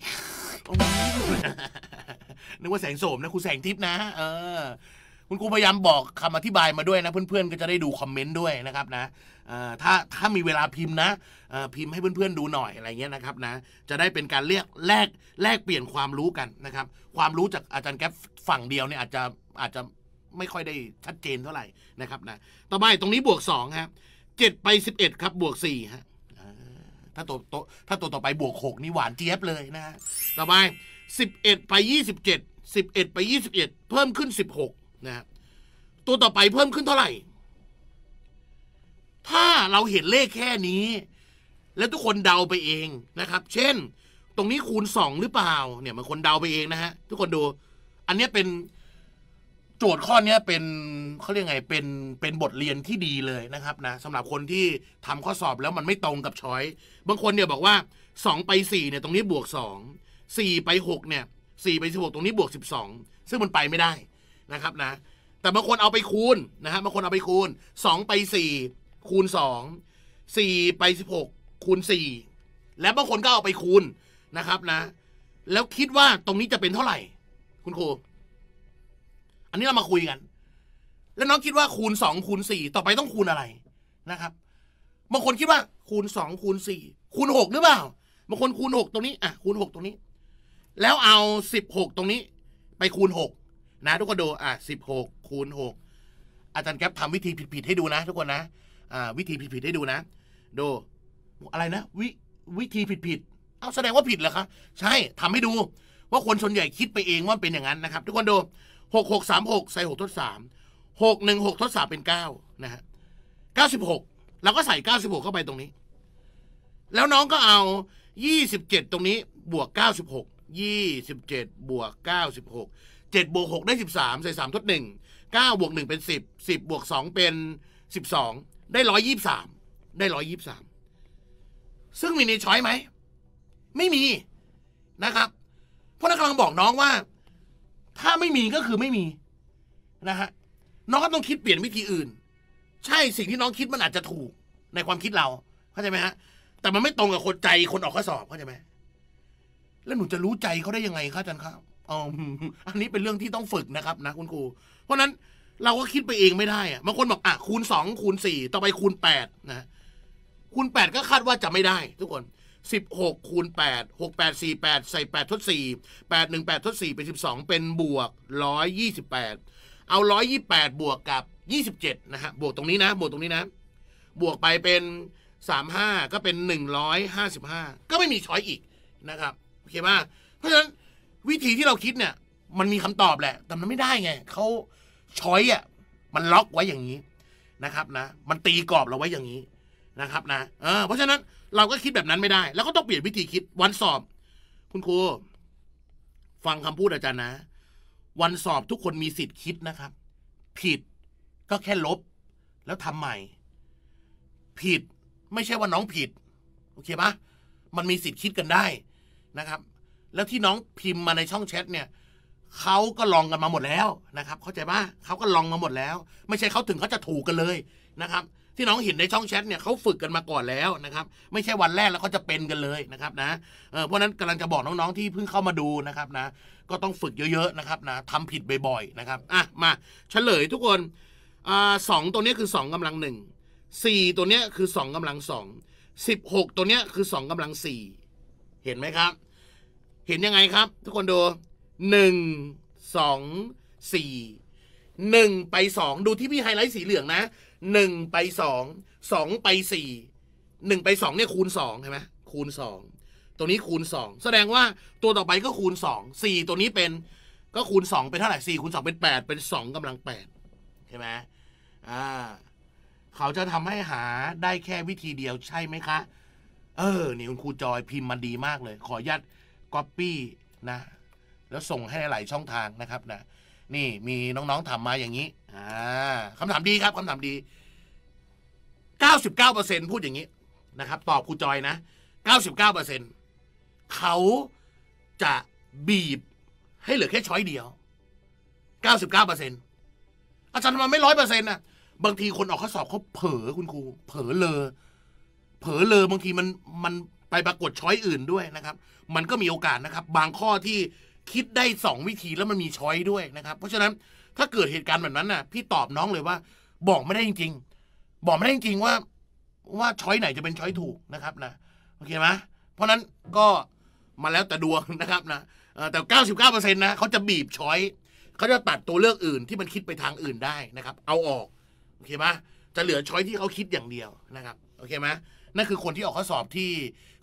นึกว่าแสงโสมนะครูแสงทิพย์นะเออคุณครูพยายามบอกคำอธิบายมาด้วยนะเพื่อนๆก็จะได้ดูคอมเมนต์ด้วยนะครับนะถ้าถ้ามีเวลาพิมพ์นะพิมพ์ให้เพื่อนๆดูหน่อยอะไรเงี้ยนะครับนะจะได้เป็นการเรียกแลกแลกเปลี่ยนความรู้กันนะครับ ความรู้จากอาจารย์แก๊ปฝั่งเดียวเนี่ยอาจจะอาจจะไม่ค่อยได้ชัดเจนเท่าไหร่นะครับนะต่อไปตรงนี้บวกสองครับเจ็ดไปสิบเอ็ดครับ บวกสี่ฮะถ้าตัวตัวถ้าตัวต่อไปบวกหกนี่หวานเจี๊ยบเลยนะต่อไปสิบเอ็ดไปยี่สิบเจ็ดสิบเอ็ดไปยี่สิบเอ็ดเพิ่มขึ้นสิบหกนะฮะตัวต่อไปเพิ่มขึ้นเท่าไหร่ ถ้าเราเห็นเลขแค่นี้ แล้วทุกคนเดาไปเองนะครับ เช่น ตรงนี้คูณสองหรือเปล่า เนี่ยมันคนเดาไปเองนะฮะ ทุกคนดู อันนี้เป็นจทย์ข้อนี้เป็นเขาเรียกไงเป็นเป็นบทเรียนที่ดีเลยนะครับนะสำหรับคนที่ทำข้อสอบแล้วมันไม่ตรงกับช้อยบางคนเนี่ยบอกว่า 2 ไป4เนี่ยตรงนี้บวก 2 4ไป6เนี่ย4ไป16ตรงนี้บวก 12 ซึ่งมันไปไม่ได้นะครับนะแต่บางคนเอาไปคูณนะฮะบางคนเอาไปคูณ2ไป4 คูณ 2 4 ไป 16 คูณ 4 และบางคนก็เอาไปคูณนะครับนะแล้วคิดว่าตรงนี้จะเป็นเท่าไหร่คุณครูอันนี้เรามาคุยกัน แล้วน้องคิดว่าคูณสองคูณสี่ต่อไปต้องคูณอะไรนะครับ บางคนคิดว่าคูณสองคูณสี่คูณหกหรือเปล่า บางคนคูณหกตรงนี้อ่ะคูณหกตรงนี้ แล้วเอาสิบหกตรงนี้ ไปคูณหกนะ ทุกคนดูอ่ะสิบหกคูณหกอาจารย์แก๊ปทำวิธีผิดๆให้ดูนะ ทุกคนนะอ่าวิธีผิดๆให้ดูนะดูอะไรนะ วิวิธีผิดๆเอาแสดงว่าผิดเหรอคะใช่ทำให้ดู ว่าคนส่วนใหญ่คิดไปเองว่าเป็นอย่างนั้นนะครับ ทุกคนดูหกหกสามหกใส่หกทดสามหกหนึ่งหกทดสามเป็นเก้านะฮะเก้าสิบหกเราก็ใส่เก้าสิบหกเข้าไปตรงนี้ แล้วน้องก็เอายี่สิบเจ็ดตรงนี้ บวกเก้าสิบหกยี่สิบเจ็ดบวกเก้าสิบหกเจ็ดบวกหกได้สิบสามใส่สามทดหนึ่งเก้าบวกหนึ่งเป็นสิบสิบบวกสองเป็นสิบสองได้ร้อยยี่สามได้ร้อยยี่สามซึ่งมีในช้อยไหม ไม่มีนะครับ เพราะนักกำลังบอกน้องว่าถ้าไม่มีก็คือไม่มีนะฮะ น้องก็ต้องคิดเปลี่ยนวิธีอื่น ใช่สิ่งที่น้องคิดมันอาจจะถูกในความคิดเราเข้าใจไหมฮะ แต่มันไม่ตรงกับคนใจคนออกข้อสอบเข้าใจไหมแล้วหนูจะรู้ใจเขาได้ยังไงครับอาจารย์ครับอ๋ออันนี้เป็นเรื่องที่ต้องฝึกนะครับ นะคุณครูเพราะนั้นเราก็คิดไปเองไม่ได้อะบางคนบอกอ่ะคูณสองคูณสี่ต่อไปคูณแปดนะ คูณแปดก็คาดว่าจะไม่ได้ ทุกคน16คูณ8 6 8 4 8 ใส่8ทด4 8 1 8ทด4เป็น12 เป็นบวก 128 เอา 128 บวกกับ 27นะฮะบวกตรงนี้นะ บวกตรงนี้นะ บวกไปเป็น 35ก็เป็น155 ก็ไม่มีช้อยอีกนะครับโอเคมากเพราะฉะนั้นวิธีที่เราคิดเนี่ย มันมีคำตอบแหละ แต่มันไม่ได้ไงเขาช้อยอ่ะมันล็อกไว้อย่างนี้นะครับนะ มันตีกรอบเราไว้อย่างนี้นะครับนะ เออเพราะฉะนั้นเราก็คิดแบบนั้นไม่ได้ แล้วก็ต้องเปลี่ยนวิธีคิด วันสอบ คุณครูฟังคำพูดอาจารย์นะ วันสอบทุกคนมีสิทธิ์คิดนะครับ ผิดก็แค่ลบ แล้วทำใหม่ ผิดไม่ใช่ว่าน้องผิด โอเคปะมันมีสิทธิ์คิดกันได้นะครับแล้วที่น้องพิมพ์มาในช่องแชทเนี่ยเขาก็ลองกันมาหมดแล้วนะครับ เข้าใจปะเขาก็ลองมาหมดแล้ว ไม่ใช่เขาถึงเขาจะถูกกันเลยนะครับที่น้องเห็นในช่องแชทเนี่ยเขาฝึกกันมาก่อนแล้วนะครับไม่ใช่วันแรกแล้วเขาจะเป็นกันเลยนะครับนะเพราะนั้นกำลังจะบอกน้องๆที่เพิ่งเข้ามาดูนะครับนะก็ต้องฝึกเยอะๆนะครับนะทำผิดบ่อยๆนะครับอ่ะมาเฉลยทุกคนอสองตัวนี้คือ2กำลังหนึ่งสี่ตัวนี้คือ2กำลังสองสิบหกตัวนี้คือ2กำลังสี่เห็นไหมครับ เห็นยังไงครับ ทุกคนดูหนึ่งสองสี่หนึ่งไปสองดูที่พี่ไฮไลท์สีเหลืองนะหนึ่งไปสองสองไปสี่หนึ่งไปสองเนี่ย คูณสองใช่ไหมคูณสองตัวนี้คูณสองแสดงว่าตัวต่อไปก็คูณสองสี่ตัวนี้เป็นก็คูณสองเป็นเท่าไหร่สี่คูณสองเป็นแปดเป็นสองกำลังแปดใช่ไหมอ่าเขาจะทำให้หาได้แค่วิธีเดียวใช่ไหมคะ เออ นี่คุณครูจอยพิมพ์มันดีมากเลย ขอยัดก๊อปปี้นะ แล้วส่งให้หลายช่องทางนะครับนะนี่มีน้องๆถามมาอย่างนี้อ่าคำถามดีครับคำถามดี 99%พูดอย่างนี้นะครับตอบครูจอยนะ 99%เขาจะบีบ ให้เหลือแค่ช้อยเดียว 99%อาจารย์มาไม่ร้อยเปอร์เซ็นต์นะบางทีคนออกข้อสอบเขาเผลอคุณครูเผลอเลอเผลอเลอบางทีมันมันไปปรากฏช้อยอื่นด้วยนะครับ มันก็มีโอกาสนะครับบางข้อที่คิดได้ 2 วิธี แล้วมันมีช้อยด้วยนะครับ เพราะฉะนั้นถ้าเกิดเหตุการณ์แบบนั้นน่ะพี่ตอบน้องเลยว่า บอกไม่ได้จริงๆ บอกไม่ได้จริงว่า ว่าช้อยไหนจะเป็นช้อยถูกนะครับนะโอเคไหมเพราะนั้นก็มาแล้วแต่ดวงนะครับนะแต่ 99%นะเขาจะบีบช้อยเขาจะตัดตัวเลือกอื่นที่มันคิดไปทางอื่นได้นะครับ เอาออกโอเคไหมจะเหลือช้อยที่เขาคิดอย่างเดียวนะครับ โอเคไหมนั่นคือคนที่ออกข้อสอบที่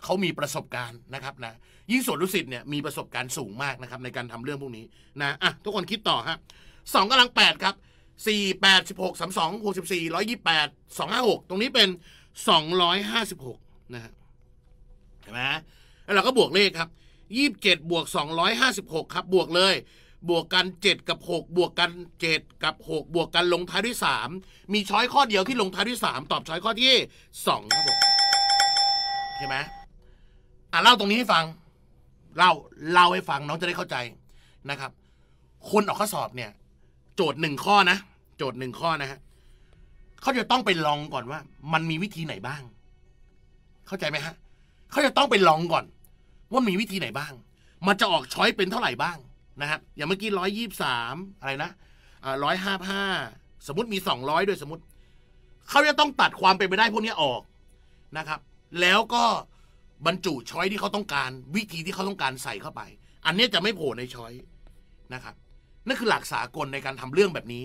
เขามีประสบการณ์นะครับนะยิ่งส่วนลูกศิษย์เนี่ยมีประสบการณ์สูงมากนะครับในการทำเรื่องพวกนี้นะอ่ะทุกคนคิดต่อฮะสองกำลังแปดครับสี่แปดสิบหกสามสองหกสิบสี่ร้อยยี่แปดสองห้าหกตรงนี้เป็นสองร้อยห้าสิบหกนะฮะเห็นไหมแล้วเราก็บวกเลขครับยี่สิบเจ็ดบวกสองร้อยห้าสิบหกครับบวกเลย บวกกันเจ็ดกับหกบวกกันเจ็ดกับหกบวกกันลงท้ายด้วยสามมีช้อยข้อเดียวที่ลงท้ายด้วยสามตอบช้อยข้อที่สงครับผมช่ไหมอ่ะเล่าตรงนี้ให้ฟัง เล่า เล่าให้ฟังน้องจะได้เข้าใจนะครับ คนออกข้อสอบเนี่ย โจทย์หนึ่งข้อนะ โจทย์หนึ่งข้อนะฮะเขาจะต้องไปลองก่อนว่า มันมีวิธีไหนบ้าง เข้าใจไหมฮะ เขาจะต้องไปลองก่อนว่ามีวิธีไหนบ้าง มันจะออกช้อยเป็นเท่าไหร่บ้างนะครับอย่างเมื่อกี้ร้อยยี่สามอะไรนะร้อยห้าห้า สมมติมีสองร้อยด้วยสมมติ เขาจะต้องตัดความเป็นไปได้พวกนี้ออกนะครับแล้วก็บรรจุช้อยที่เขาต้องการ วิธีที่เขาต้องการใส่เข้าไป อันนี้จะไม่โผล่ในช้อยนะครับ นั่นคือหลักสากลในการทำเรื่องแบบนี้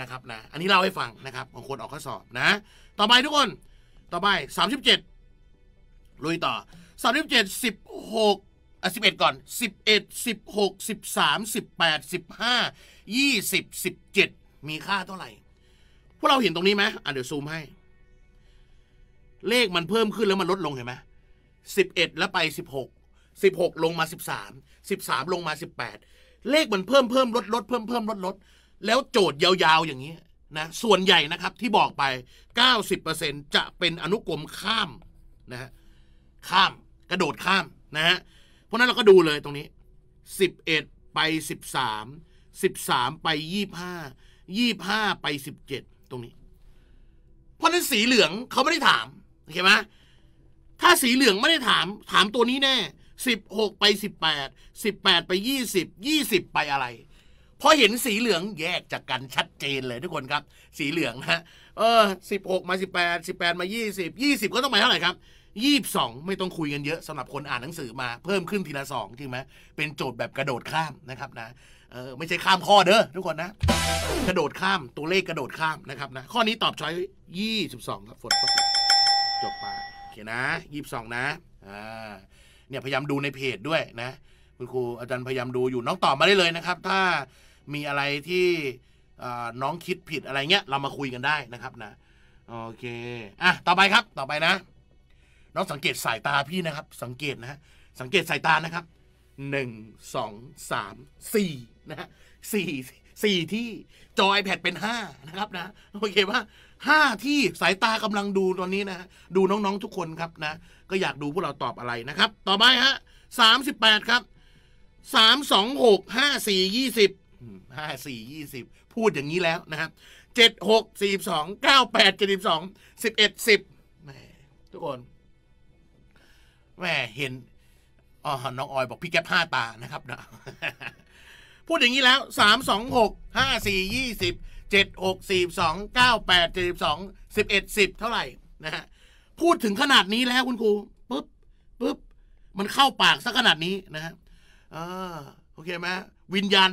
นะครับนะ อันนี้เล่าให้ฟังนะครับบางคนออกข้อสอบนะ ต่อไปทุกคนต่อไป 37 ลุยต่อ 37 16อ่ะ11 ก่อน 11 16 13 18 15 20 17 มีค่าเท่าไหร่ พวกเราเห็นตรงนี้ไหมอ่ะเดี๋ยวซูมให้เลขมันเพิ่มขึ้นแล้วมันลดลงเห็นไหมสิบเอ็ดแล้วไปสิบหกสิบหกลงมาสิบสามสิบสามลงมาสิบแปดเลขมันเพิ่มเพิ่มลดลดเพิ่มเพิ่มลดลด แล้วโจทย์ยาวๆอย่างนี้นะส่วนใหญ่นะครับที่บอกไปเเเก้าสิบปอร์ซ็นจะเป็นอนุกรมข้ามนะฮะข้ามกระโดดข้ามนะฮะเพราะนั้นเราก็ดูเลยตรงนี้สิบเอ็ดไปสสสิิบามบสามไปยยีี่ห้า่ห้าไปสิบเจ็ดตรงนี้ เพราะนั้นสีเหลืองเขาไม่ได้ถามเอเคไหมถ้าสีเหลืองไม่ได้ถาม ถามตัวนี้แน่สิบหกไปสิบแปดสิบแปดไปยี่สิบยี่สิบไปอะไรพอเห็นสีเหลืองแยกจากกันชัดเจนเลยทุกคนครับ สีเหลืองฮะเออสิบหกมาสิบแปดสิบแปดมายี่สิบยี่สิบก็ต้องไปเท่าไหร่ครับยี่สิบสองไม่ต้องคุยกันเยอะสำหรับคนอ่านหนังสือมา เพิ่มขึ้นทีละสองจริงไหมเป็นโจทย์แบบกระโดดข้ามนะครับนะเออไม่ใช่ข้ามข้อเด้อทุกคนนะกระโดดข้ามตัวเลขกระโดดข้ามนะครับนะข้อนี้ตอบช้อยยี่สิบสองครับฝนจบไปโอเคนะยี่สิบสองนะอ่าเนี่ยพยายามดูในเพจด้วยนะคุณครูอาจารย์พยายามดูอยู่น้องตอบมาได้เลยนะครับ ถ้ามีอะไรที่น้องคิดผิดอะไรเงี้ยเรามาคุยกันได้นะครับนะโอเคอ่ะต่อไปครับต่อไปนะน้องสังเกตสายตาพี่นะครับ สังเกตนะสังเกตสายตานะครับหนึ่งสองสามสี่นะฮะสี่สี่ที่จอ i แพดเป็นห้านะครับนะโอเคปะห้าที่สายตากำลังดูตอนนี้นะ ดูน้องๆทุกคนครับนะ ก็อยากดูพวกเราตอบอะไรนะครับ ต่อไปฮะสามสิบแปดครับสามสองหกห้าสี่ยี่สิบห้าสี่ยี่สิบพูดอย่างนี้แล้วนะครับเจ็ดหกสี่สองเก้าแปดเจ็ดสิบสองสิบเอ็ดสิบแมทุกคนแม่เห็นอ๋อน้องออยบอกพี่แก๊ปห้าตานะครับนะพูดอย่างนี้แล้วสามสองหกห้าสี่ยี่สิบ7 6 4 2 9 8 7 2 11 10 เท่าไหร่นะฮะพูดถึงขนาดนี้แล้วคุณครูปุ๊บปุ๊บ มันเข้าปากซะขนาดนี้นะฮะอ่าโอเคไหมวิญญาณ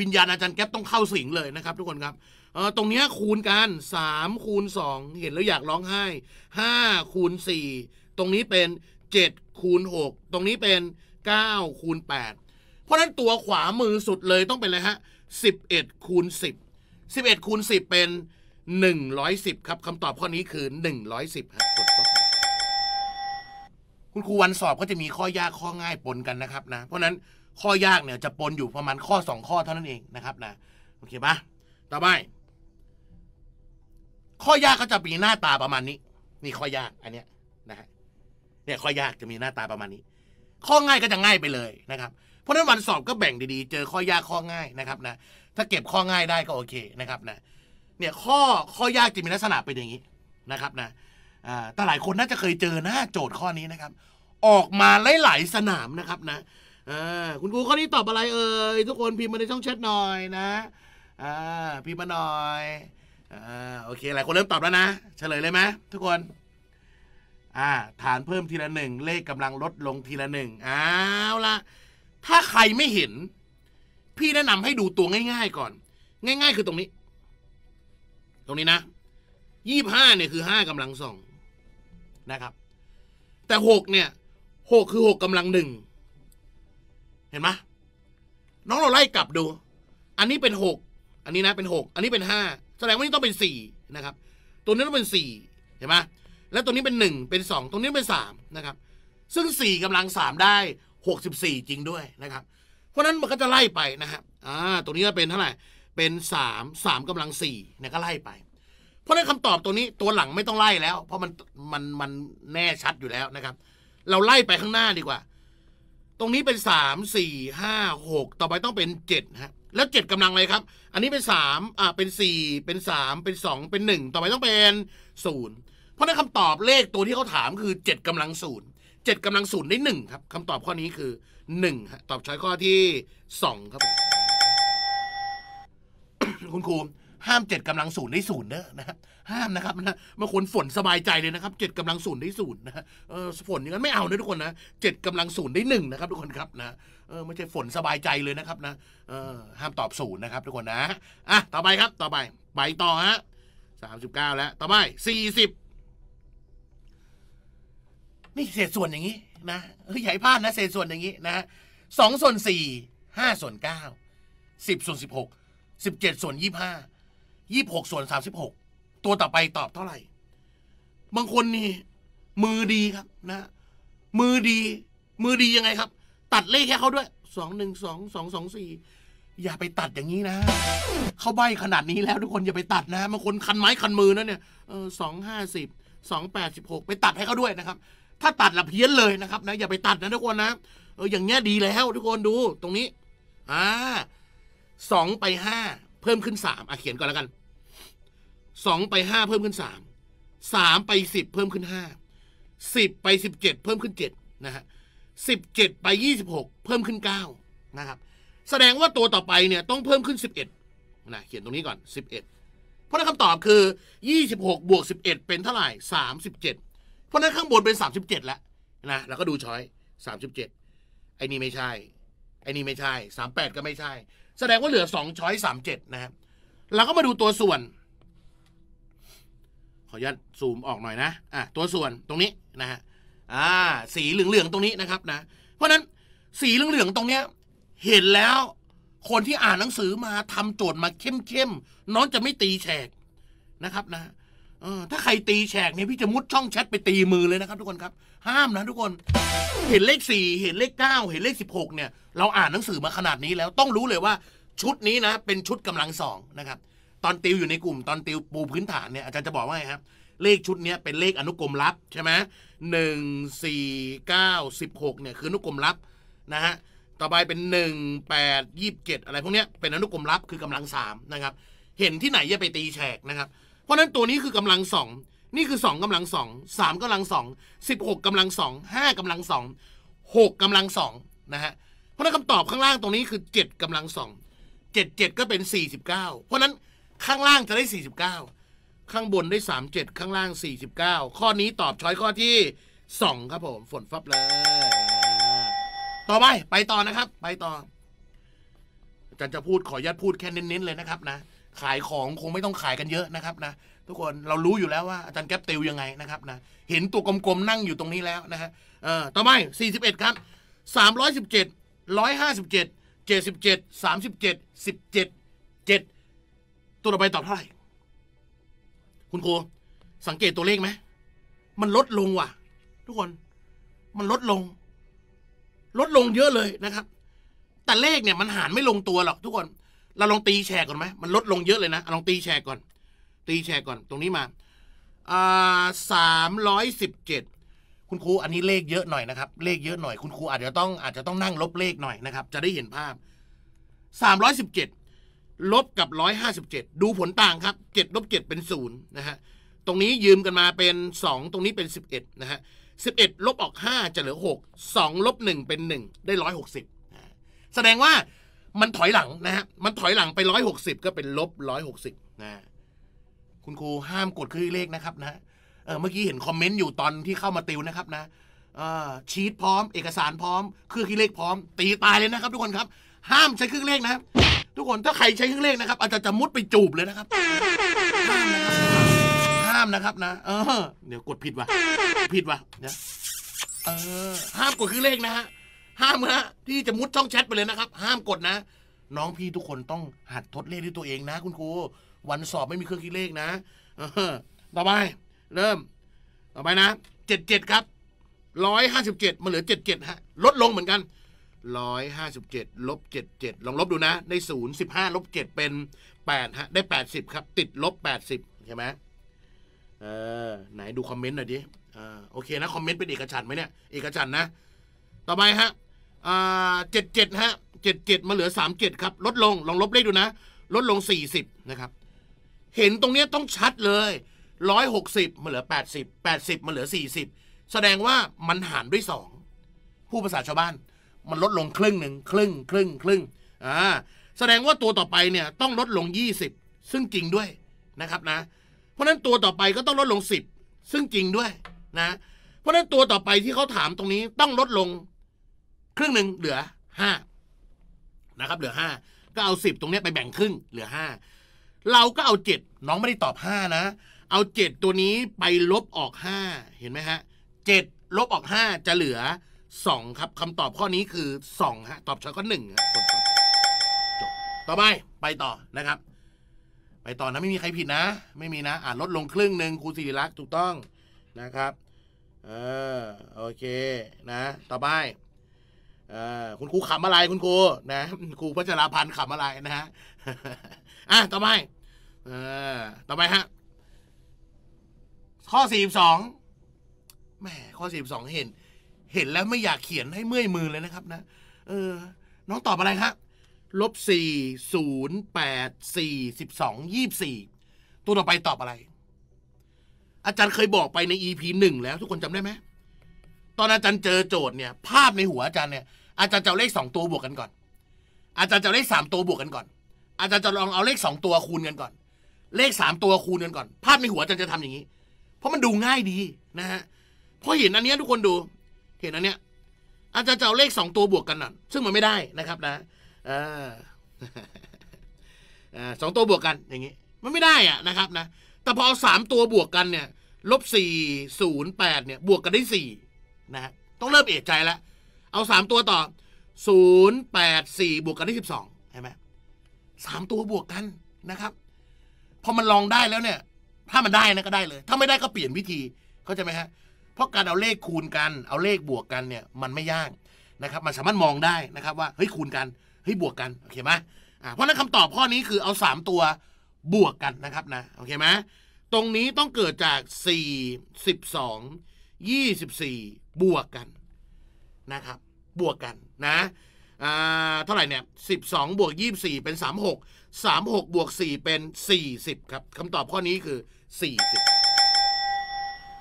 วิญญาณอาจารย์แก๊ปต้องเข้าสิงเลยนะครับทุกคนครับเออตรงนี้คูณกัน3คูณ 2 เห็นแล้วอยากร้องไห้ 5 คูณ 4 ตรงนี้เป็น 7 คูณ 6 ตรงนี้เป็น9คูณ8เพราะนั้นตัวขวามือสุดเลยต้องเป็นอะไรฮะ 11 คูณ 10 11คูณ10 เป็น 110 ครับคำตอบข้อนี้คือ 110ครับกดครับคุณครูวันสอบก็จะมีข้อยากข้อง่ายปนกันนะครับนะ เพราะนั้นข้อยากเนี่ยจะปนอยู่ประมาณข้อ 2 ข้อเท่านั้นเองนะครับ นะโอเคปะต่อไป ข้อยากก็จะมีหน้าตาประมาณนี้นี่ข้อยากอันเนี้ยนะฮะเนี่ยข้อยากจะมีหน้าตาประมาณนี้ ข้อง่ายก็จะง่ายไปเลยนะครับ เพราะนั้นวันสอบก็แบ่งดีๆ เจอข้อยากข้อง่ายนะครับ นะถ้าเก็บข้อง่ายได้ก็โอเคนะครับนะเนี่ยข้อข้อยากจะมีลักษณะเป็นอย่างนี้นะครับนะแต่หลายคนน่าจะเคยเจอนะ โจทย์ข้อนี้นะครับ ออกมาหลายๆสนามนะครับนะคุณครูข้อนี้ตอบอะไรเอ่ยทุกคนพิมพ์มาในช่องแชทหน่อยนะพิมพ์มาหน่อยโอเคหลายคนเริ่มตอบแล้วนะเฉลยเลยไหมทุกคนฐานเพิ่มทีละหนึ่งเลขกำลังลดลงทีละหนึ่งอ้าวละถ้าใครไม่เห็นพี่แนะนำให้ดูตัวง่าย ๆ ก่อน ง่าย ๆ คือตรงนี้ ตรงนี้นะ ยี่ห้าเนี่ยคือห้ากำลังสองนะครับ แต่หกเนี่ย หกคือหกกำลังหนึ่ง เห็นไหมน้องเราไล่กลับดู อันนี้เป็นหก อันนี้นะเป็นหก อันนี้เป็นห้า แสดงว่านี่ต้องเป็นสี่นะครับ ตัวนี้ต้องเป็นสี่ เห็นไหมแล้วตัวนี้เป็นหนึ่งเป็นสอง ตรงนี้เป็นสามนะครับ ซึ่งสี่กำลังสามได้หกสิบสี่จริงด้วยนะครับเพราะนั้นมันก็จะไล่ไปนะฮะอ่าตรงนี้จะเป็นเท่าไหร่ เป็นสามสามกำลังสี่เนี่ยก็ไล่ไป เพราะนั้นคำตอบตัวนี้ตัวหลังไม่ต้องไล่แล้ว เพราะมัน มัน มันแน่ชัดอยู่แล้วนะครับ เราไล่ไปข้างหน้าดีกว่า ตรงนี้เป็นสสามี่ห้าหก ต่อไปต้องเป็นเจ็ดฮะแล้วเจ็ดกำลังอะไรครับ อันนี้เป็นสามอ่าเป็นสี่เป็นสาม เป็นสอง เป็นหนึ่งต่อไปต้องเป็นศูนย์ เพราะนั้นคำตอบเลขตัวที่เขาถามคือเจ็ดกำลังศูนย์เจ็ดกำลังศูนย์ได้หนึ่งครับ คำตอบข้อนี้คือหนึ่งตอบช้อยข้อที่สองครับ คุณครูห้ามเจ็ดกำลังศูนย์ได้ศูนย์เนอะนะห้ามนะครับนะบางคนฝนสบายใจเลยนะครับเจ็ดกำลังศูนย์ได้ศูนย์นะเออ ฝนอย่างนั้นไม่เอานะทุกคนนะเจ็ดกำลังศูนย์ได้หนึ่งนะครับทุกคนครับนะเออไม่ใช่ฝนสบายใจเลยนะครับ นะเออ ห้ามตอบศูนย์นะครับทุกคนนะอ่ะ ต่อไปครับ ต่อไปไปต่อฮะสามสิบเก้าแล้วต่อไปสี่สิบนี่เศษส่วนอย่างนี้นะเฮ้ยใหญ่พลาดนะ เศษส่วนอย่างนี้นะสองส่วนสี่ห้าส่วนเก้าสิบส่วนสิบหกสิบเจ็ดส่วนยี่ห้ายี่หกส่วนสามสิบหกตัวต่อไปตอบเท่าไหร่ บางคนนี่มือดีครับนะ มือดี มือดียังไงครับ ตัดเลขแค่เขาด้วยสองหนึ่งสองสองสองสี่อย่าไปตัดอย่างนี้นะเขาใบขนาดนี้แล้วทุกคนอย่าไปตัดนะ บางคนคันไม้คันมือนะเนี่ยสองห้าสิบสองแปดสิบหกไปตัดให้เขาด้วยนะครับถ้าตัดละเพี้ยนเลยนะครับนะอย่าไปตัดนะทุกคนนะเอออย่างเงี้ยดีแล้วทุกคนดู ตรงนี้อ่าสองไปห้าเพิ่มขึ้นสามอ่ะเขียนก่อนแล้วกันสองไปห้าเพิ่มขึ้นสามสามไปสิบเพิ่มขึ้นห้าสิบไปสิบเจ็ดเพิ่มขึ้นเจ็ดนะฮะสิบเจ็ดไปยี่สิบหกเพิ่มขึ้นเก้านะครับ แสดงว่าตัวต่อไปเนี่ย ต้องเพิ่มขึ้นสิบเอ็ดนะเขียนตรงนี้ก่อนสิบเอ็ดเพราะน้คำตอบคือยี่สิบหกบวกสิบเอ็ดเป็นเท่าไหร่สามสิบเจ็ดเพราะนั้นข้างบนเป็นสสามิบเจ็ดแล้วนะเราก็ดูช้อยสสามิบเจ็ดไอ้นี่ไม่ใช่ ไอ้นี่ไม่ใช่สามแปดก็ไม่ใช่ แสดงว่าเหลือสองช้อยสามเจ็ดนะครับ เราก็มาดูตัวส่วน ขออนุญาตซูมออกหน่อยนะอ่ะตัวส่วนตรงนี้นะฮะอ่า สีเหลืองๆ ตรงนี้นะครับ นะ เพราะนั้นสีเหลืองๆ ตรงเนี้ยเห็นแล้วคนที่อ่านหนังสือมา ทำโจทย์มาเข้มๆ น้องจะไม่ตีแฉกนะครับนะถ้าใครตีแฉกเนี่ยพี่จะมุดช่องแชทไปตีมือเลยนะครับ ทุกคนครับ ห้ามนะทุกคนเห็นเลขสี่เห็นเลขเก้าเห็นเลขสิบหกเนี่ย เราอ่านหนังสือมาขนาดนี้แล้วต้องรู้เลยว่าชุดนี้นะเป็นชุดกำลังสองนะครับตอนติวอยู่ในกลุ่มตอนติวปูพื้นฐานเนี่ยอาจารย์จะบอกว่าไงครับเลขชุดนี้เป็นเลขอนุกรมลับใช่ไหมหนึ่งสี่เก้าสิบหกเนี่ยคืออนุกรมลับนะฮะต่อไปเป็นหนึ่งแปดยี่สิบเจ็ดอะไรพวกนี้เป็นอนุกรมลับคือกำลังสามนะครับเห็นที่ไหนอย่าไปตีแฉกนะครับราะนั้นตัวนี้คือกำลังสอง นี่คือสองกำลังสองสามกำลังสองสิบหกกำลังสองห้ากำลังสองหกกำลังสองนะฮะ เพราะนั้นคำตอบข้างล่างตรงนี้คือเจ็ดกำลังสองเจ็ดเจ็ดก็เป็นสี่สิบเก้าเพราะนั้นข้างล่างจะได้สี่สิบเก้าข้างบนได้สามเจ็ดข้างล่างสี่สิบเก้าข้อนี้ตอบช้อยข้อที่สองครับผมฝนฟับเลยต่อไป ไปต่อนะครับ ไปต่ออาจารย์จะพูดขอญาตพูดแค่เน้นๆเลยนะครับนะขายของคงไม่ต้องขายกันเยอะนะครับนะทุกคนเรารู้อยู่แล้วว่าอาจารย์แก๊ปติวยังไงนะครับ นะเห็นตัวกลมๆ นั่งอยู่ตรงนี้แล้วนะฮะเอ่อต่อไป41 ครับ 317 157 77 37 17 7 ตัวต่อไปตอบเท่าไหร่คุณครูสังเกตตัวเลขไหม มันลดลงว่ะ ทุกคน มันลดลง ลดลงเยอะเลยนะครับ แต่เลขเนี่ยมันหารไม่ลงตัวหรอกทุกคนเราลองตีแชร์ก่อนไหมมันลดลงเยอะเลยนะ ลองตีแชร์ก่อน ตีแชร์ก่อน ตรงนี้มาอ่าสามร้อยสิบเจ็ด คุณครู อันนี้เลขเยอะหน่อยนะครับ เลขเยอะหน่อย คุณครูอาจจะต้องอาจจะต้อง นั่งลบเลขหน่อยนะครับ จะได้เห็นภาพ สามร้อยสิบเจ็ดลบกับร้อยห้าสิบเจ็ด ดูผลต่างครับ เจ็ดลบเจ็ดเป็นศูนย์นะฮะ ตรงนี้ยืมกันมาเป็นสองตรงนี้เป็นสิบเอ็ดนะฮะสิบเอ็ดลบออกห้าจะเหลือหก สองลบหนึ่งเป็นหนึ่ง ได้ร้อยหกสิบแสดงว่ามันถอยหลังนะฮะ มันถอยหลังไปร้อยหกสิบก็เป็นลบร้อยหกสิบนะคุณครูห้ามกดคือเลขนะครับ นะเออเมื่อกี้เห็นคอมเมนต์อยู่ตอนที่เข้ามาติวนะครับ นะชีตพร้อมเอกสารพร้อมเครื่องคิดเลขพร้อมตีตายเลยนะครับ ทุกคนครับ ห้ามใช้เครื่องเลขนะทุกคนถ้าใครใช้เครื่องเลขนะครับ อาจจะจะมุดไปจูบเลยนะครับ ห้ามนะครับนะ เออเดี๋ยวกดผิดว่ะ ผิดว่ะนะเออห้ามกดเครื่องเลขนะฮะห้ามฮะที่จะมุดช่องแชทไปเลยนะครับ ห้ามกดนะ น้องพี่ทุกคนต้องหัดทดเลขด้วยตัวเองนะคุณครู วันสอบไม่มีเครื่องคิดเลขนะต่อไป เริ่ม ต่อไปนะเจ็ดเจ็ดครับร้อยห้าสิบเจ็ดมาเหลือเจ็ดเจ็ดฮะลดลงเหมือนกันร้อยห้าสิบเจ็ดลบเจ็ดเจ็ดลองลบดูนะได้ศูนย์สิบห้าลบเจ็ดเป็นแปดฮะได้แปดสิบครับ ติดลบแปดสิบใช่ไหมเออไหนดูคอมเมนต์หน่อยดิอ่าโอเคนะคอมเมนต์เป็นเอกฉันไหมเนี่ยเอกฉันนะต่อไปฮะเจ็ดเจ็ดฮะเจ็ดเจ็ดมาเหลือสามเจ็ดครับ ลดลง ลองลบเลขดูนะ ลดลงสี่สิบนะครับ เห็นตรงเนี้ยต้องชัดเลยร้อยหกสิบมาเหลือแปดสิบแปดสิบมาเหลือสี่สิบแสดงว่ามันหารด้วยสอง ผู้ภาษาชาวบ้าน มันลดลงครึ่งหนึ่งครึ่งครึ่งครึ่ง อ่า แสดงว่าตัวต่อไปเนี่ยต้องลดลงยี่สิบซึ่งจริงด้วยนะครับ นะ เพราะนั้นตัวต่อไปก็ต้องลดลงสิบซึ่งจริงด้วยนะ เพราะนั้นตัวต่อไปที่เขาถามตรงนี้ต้องลดลงครึ่งหนึ่งเหลือห้านะครับ เหลือห้าก็เอาสิบตรงนี้ไปแบ่งครึ่งเหลือห้าเราก็เอาเจ็ดน้องไม่ได้ตอบห้านะเอาเจ็ดตัวนี้ไปลบออกห้าเห็นไหมฮะเจ็ดลบออกห้าจะเหลือสองครับคำตอบข้อนี้คือสองฮะตอบช้อยก็หนึ่งจบต่อไป ไปต่อนะครับ ไปต่อนะไม่มีใครผิดนะ ไม่มีนะอ่าลดลงครึ่งหนึ่งครูศิริลักษ์ถูกต้องนะครับ เออโอเคนะ ต่อไปคุณครูขำอะไรคุณครูนะครูพัชราพันธ์ขำอะไรนะฮะอ่ะต่อไปเออต่อไปฮะข้อสี่สองแหมข้อสี่สองเห็น เห็นแล้วไม่อยากเขียนให้เมื่อยมือเลยนะครับ นะ เออ น้องตอบอะไรฮะลบสี่ศูนย์แปดสี่สิบสองยี่สี่ตัวต่อไปตอบอะไร อาจารย์เคยบอกไปในอีพีหนึ่งแล้ว ทุกคนจำได้ไหมตอนอาจารย์เจอโจทย์เนี่ย ภาพในหัวอาจารย์เนี่ยอาจารย์จะเอาเลขสองตัวบวกกันก่อน อาจารย์จะเอาเลขสามตัวบวกกันก่อน อาจารย์จะลองเอาเลขสองตัวคูณกันก่อน เลขสามตัวคูณกันก่อน ภาพในหัวอาจารย์จะทำอย่างนี้ เพราะมันดูง่ายดีนะฮะพอเห็นอันนี้ทุกคนดู เห็นอันเนี้ย อาจารย์จะเอาเลขสองตัวบวกกันน่ะ ซึ่งมันไม่ได้นะครับนะอ่าสองตัวบวกกันอย่างนี้ มันไม่ได้อ่ะนะครับนะ แต่พอเอาสามตัวบวกกันเนี่ย ลบสี่ศูนย์แปดเนี่ย บวกกันได้สี่นะต้องเริ่มเอะใจแล้วเอาสามตัวต่อศูนย์แปดสี่บวกกันได้สิบสองเห็นไหมสามตัวบวกกันนะครับ พอมันลองได้แล้วเนี่ย ถ้ามันได้นะก็ได้เลย ถ้าไม่ได้ก็เปลี่ยนวิธีเข้าใจไหมฮะ เพราะการเอาเลขคูณกัน เอาเลขบวกกันเนี่ย มันไม่ยากนะครับ มันสามารถมองได้นะครับว่า เฮ้ยคูณกัน เฮ้ยบวกกัน โอเคไหมอ่า เพราะนั้นคำตอบข้อนี้คือ เอาสามตัวบวกกันนะครับนะ โอเคไหมตรงนี้ต้องเกิดจาก 4 12 24 บวกกันนะครับบวกกันนะเท่าไหร่เนี่ย12บวก24 เป็น36 36บวก4เป็น 40ครับคำตอบข้อนี้คือ 40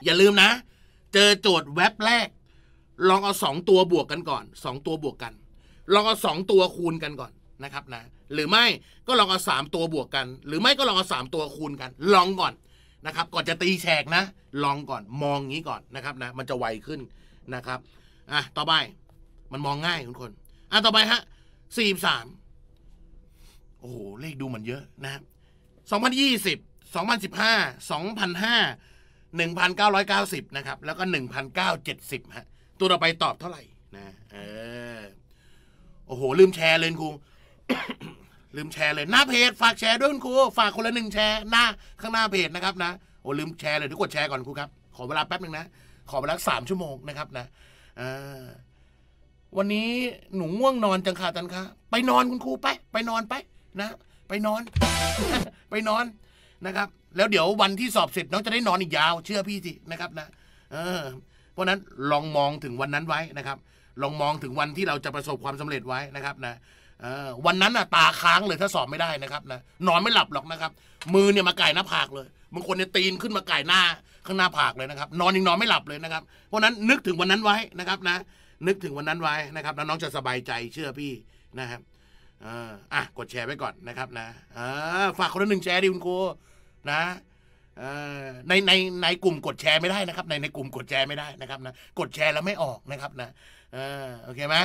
อย่าลืมนะ เจอโจทย์แว็บแรก ลองเอา 2 ตัวบวกกันก่อน 2 ตัวบวกกัน ลองเอา2ตัวคูณกันก่อนนะครับนะหรือไม่ก็ลองเอา3ตัวบวกกัน หรือไม่ก็ลองเอา3ตัวคูณกัน ลองก่อนนะครับก่อนจะตีแฉกนะ ลองก่อนมองงี้ก่อนนะครับนะมันจะไวขึ้นนะครับอ่ะต่อไปมันมองง่ายทุกคนอ่ะต่อไปฮะสี่สามโอ้โหเลขดูเหมือนเยอะนะครับสองพันยี่สิบสองพันสิบห้าสองพันห้าหนึ่งพันเก้าร้อยเก้าสิบนะครับแล้วก็หนึ่งพันเก้าเจ็ดสิบฮะตัวต่อไปตอบเท่าไหร่นะเออโอ้โหลืมแชร์เลยครูลืมแชร์เลยหน้าเพจฝากแชร์ด้วยคุณครูฝากคนละหนึ่งแชร์หน้าข้างหน้าเพจนะครับนะโอ้ลืมแชร์เลยทุกคนแชร์ก่อนครูครับขอเวลาแป๊บหนึ่งนะ ขอเวลาสามชั่วโมงนะครับนะอ วันนี้หนูง่วงนอนจังค่ะจันค่ะไปนอนคุณครูไปไปนอนไปนะไปนอน ไปนอนนะครับ แล้วเดี๋ยววันที่สอบเสร็จน้องจะได้นอนอีกยาวเชื่อพี่สินะครับนะเออเพราะนั้นลองมองถึงวันนั้นไว้นะครับ ลองมองถึงวันที่เราจะประสบความสำเร็จไว้นะครับ นะวันนั้นน่ะตาค้างเลยถ้าสอบไม่ได้นะครับนะนอนไม่หลับหรอกนะครับ มือเนี่ยมาไก่หน้าผากเลยบางคนเนี่ยตีนขึ้นมาไก่หน้าข้างหน้าผากเลยนะครับ นอนยังนอนไม่หลับเลยนะครับ เพราะนั้นนึกถึงวันนั้นไว้นะครับนะนึกถึงวันนั้นไว้นะครับ แล้วน้องจะสบายใจเชื่อพี่นะครับอ่ากดแชร์ไว้ก่อนนะครับนะอฝากคนหนึ่งแชร์ดิคุณครูนะในในในกลุ่มกดแชร์ไม่ได้นะครับ ในในกลุ่มกดแชร์ไม่ได้นะครับนะกดแชร์แล้วไม่ออกนะครับนะโอเคไหม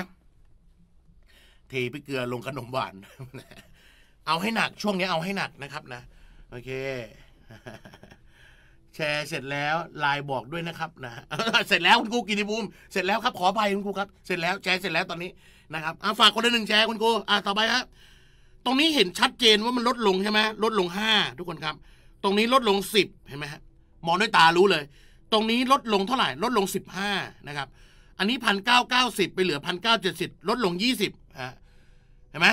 เทพริเกลือลงขนมหวาน เอาให้หนัก ช่วงนี้เอาให้หนักนะครับ นะโอเคแชร์เสร็จแล้วไลน์บอกด้วยนะครับนะเสร็จแล้วคุณครูกินิบูมเสร็จแล้วครับขอไปคุณครูครับเสร็จแล้วแชร์เสร็จแล้วตอนนี้นะครับฝากคนละหนึ่งแชร์คุณครูอ่าต่อไปครับ ตรงนี้เห็นชัดเจนว่ามันลดลงใช่ไหมลดลงห้าทุกคนครับ ตรงนี้ลดลงสิบเห็นไหมฮะมองด้วยตารู้เลย ตรงนี้ลดลงเท่าไหร่ ลดลงสิบห้านะครับ อันนี้พันเก้าเก้าสิบไปเหลือพันเก้าเจ็ดสิบลดลงยี่สิบฮะเห็นไหม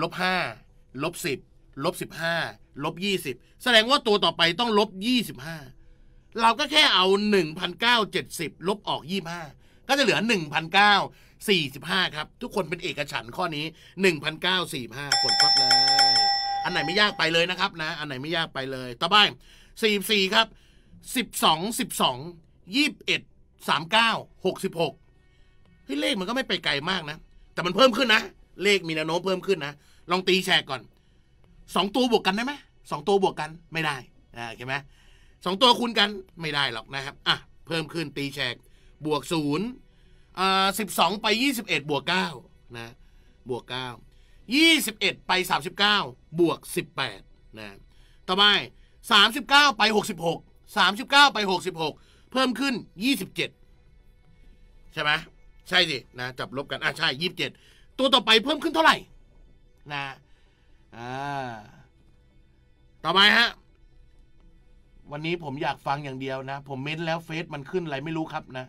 ลบห้าลบสิบลบสิบห้าลบยี่สิบแสดงว่าตัวต่อไปต้องลบยี่สิบห้าเราก็แค่เอาหนึ่งพันเก้าเจ็ดสิบลบออกยี่ห้าก็จะเหลือหนึ่งพันเก้าสี่สิบห้าครับ ทุกคนเป็นเอกฉันข้อนี้หนึ่งพันเก้าสี่ห้าผลครับเลย อันไหนไม่ยากไปเลยนะครับนะ อันไหนไม่ยากไปเลย ต่อไปสี่สี่ครับสิบสองสิบสองยี่สิบเอ็ดสามเก้าหกสิบหกเฮ้ยเลขมันก็ไม่ไปไกลมากนะ แต่มันเพิ่มขึ้นนะ เลขมีแนวโน้มเพิ่มขึ้นนะ ลองตีแชร์ก่อนสองตัวบวกกันได้ไหมสองตัวบวกกันไม่ได้อ่าเข้าไหมสองตัวคูณกันไม่ได้หรอกนะครับอ่ะเพิ่มขึ้นตีแฉกบวกศูนย์อ่าสิบสองไปยี่สิบเอ็ดบวกเก้านะบวกเก้ายี่สิบเอ็ดไปสามสิบเก้าบวกสิบแปดนะต่อไปสามสิบเก้าไปหกสิบหกสามสิบเก้าไปหกสิบหกเพิ่มขึ้นยี่สิบเจ็ดใช่ไหมใช่สินะจับลบกันอ่ะใช่ยี่สิบเจ็ดตัวต่อไปเพิ่มขึ้นเท่าไหร่นะอ่า ต่อไปฮะ วันนี้ผมอยากฟังอย่างเดียวนะ ผมเม้นแล้วเฟซมันขึ้นอะไรไม่รู้ครับนะ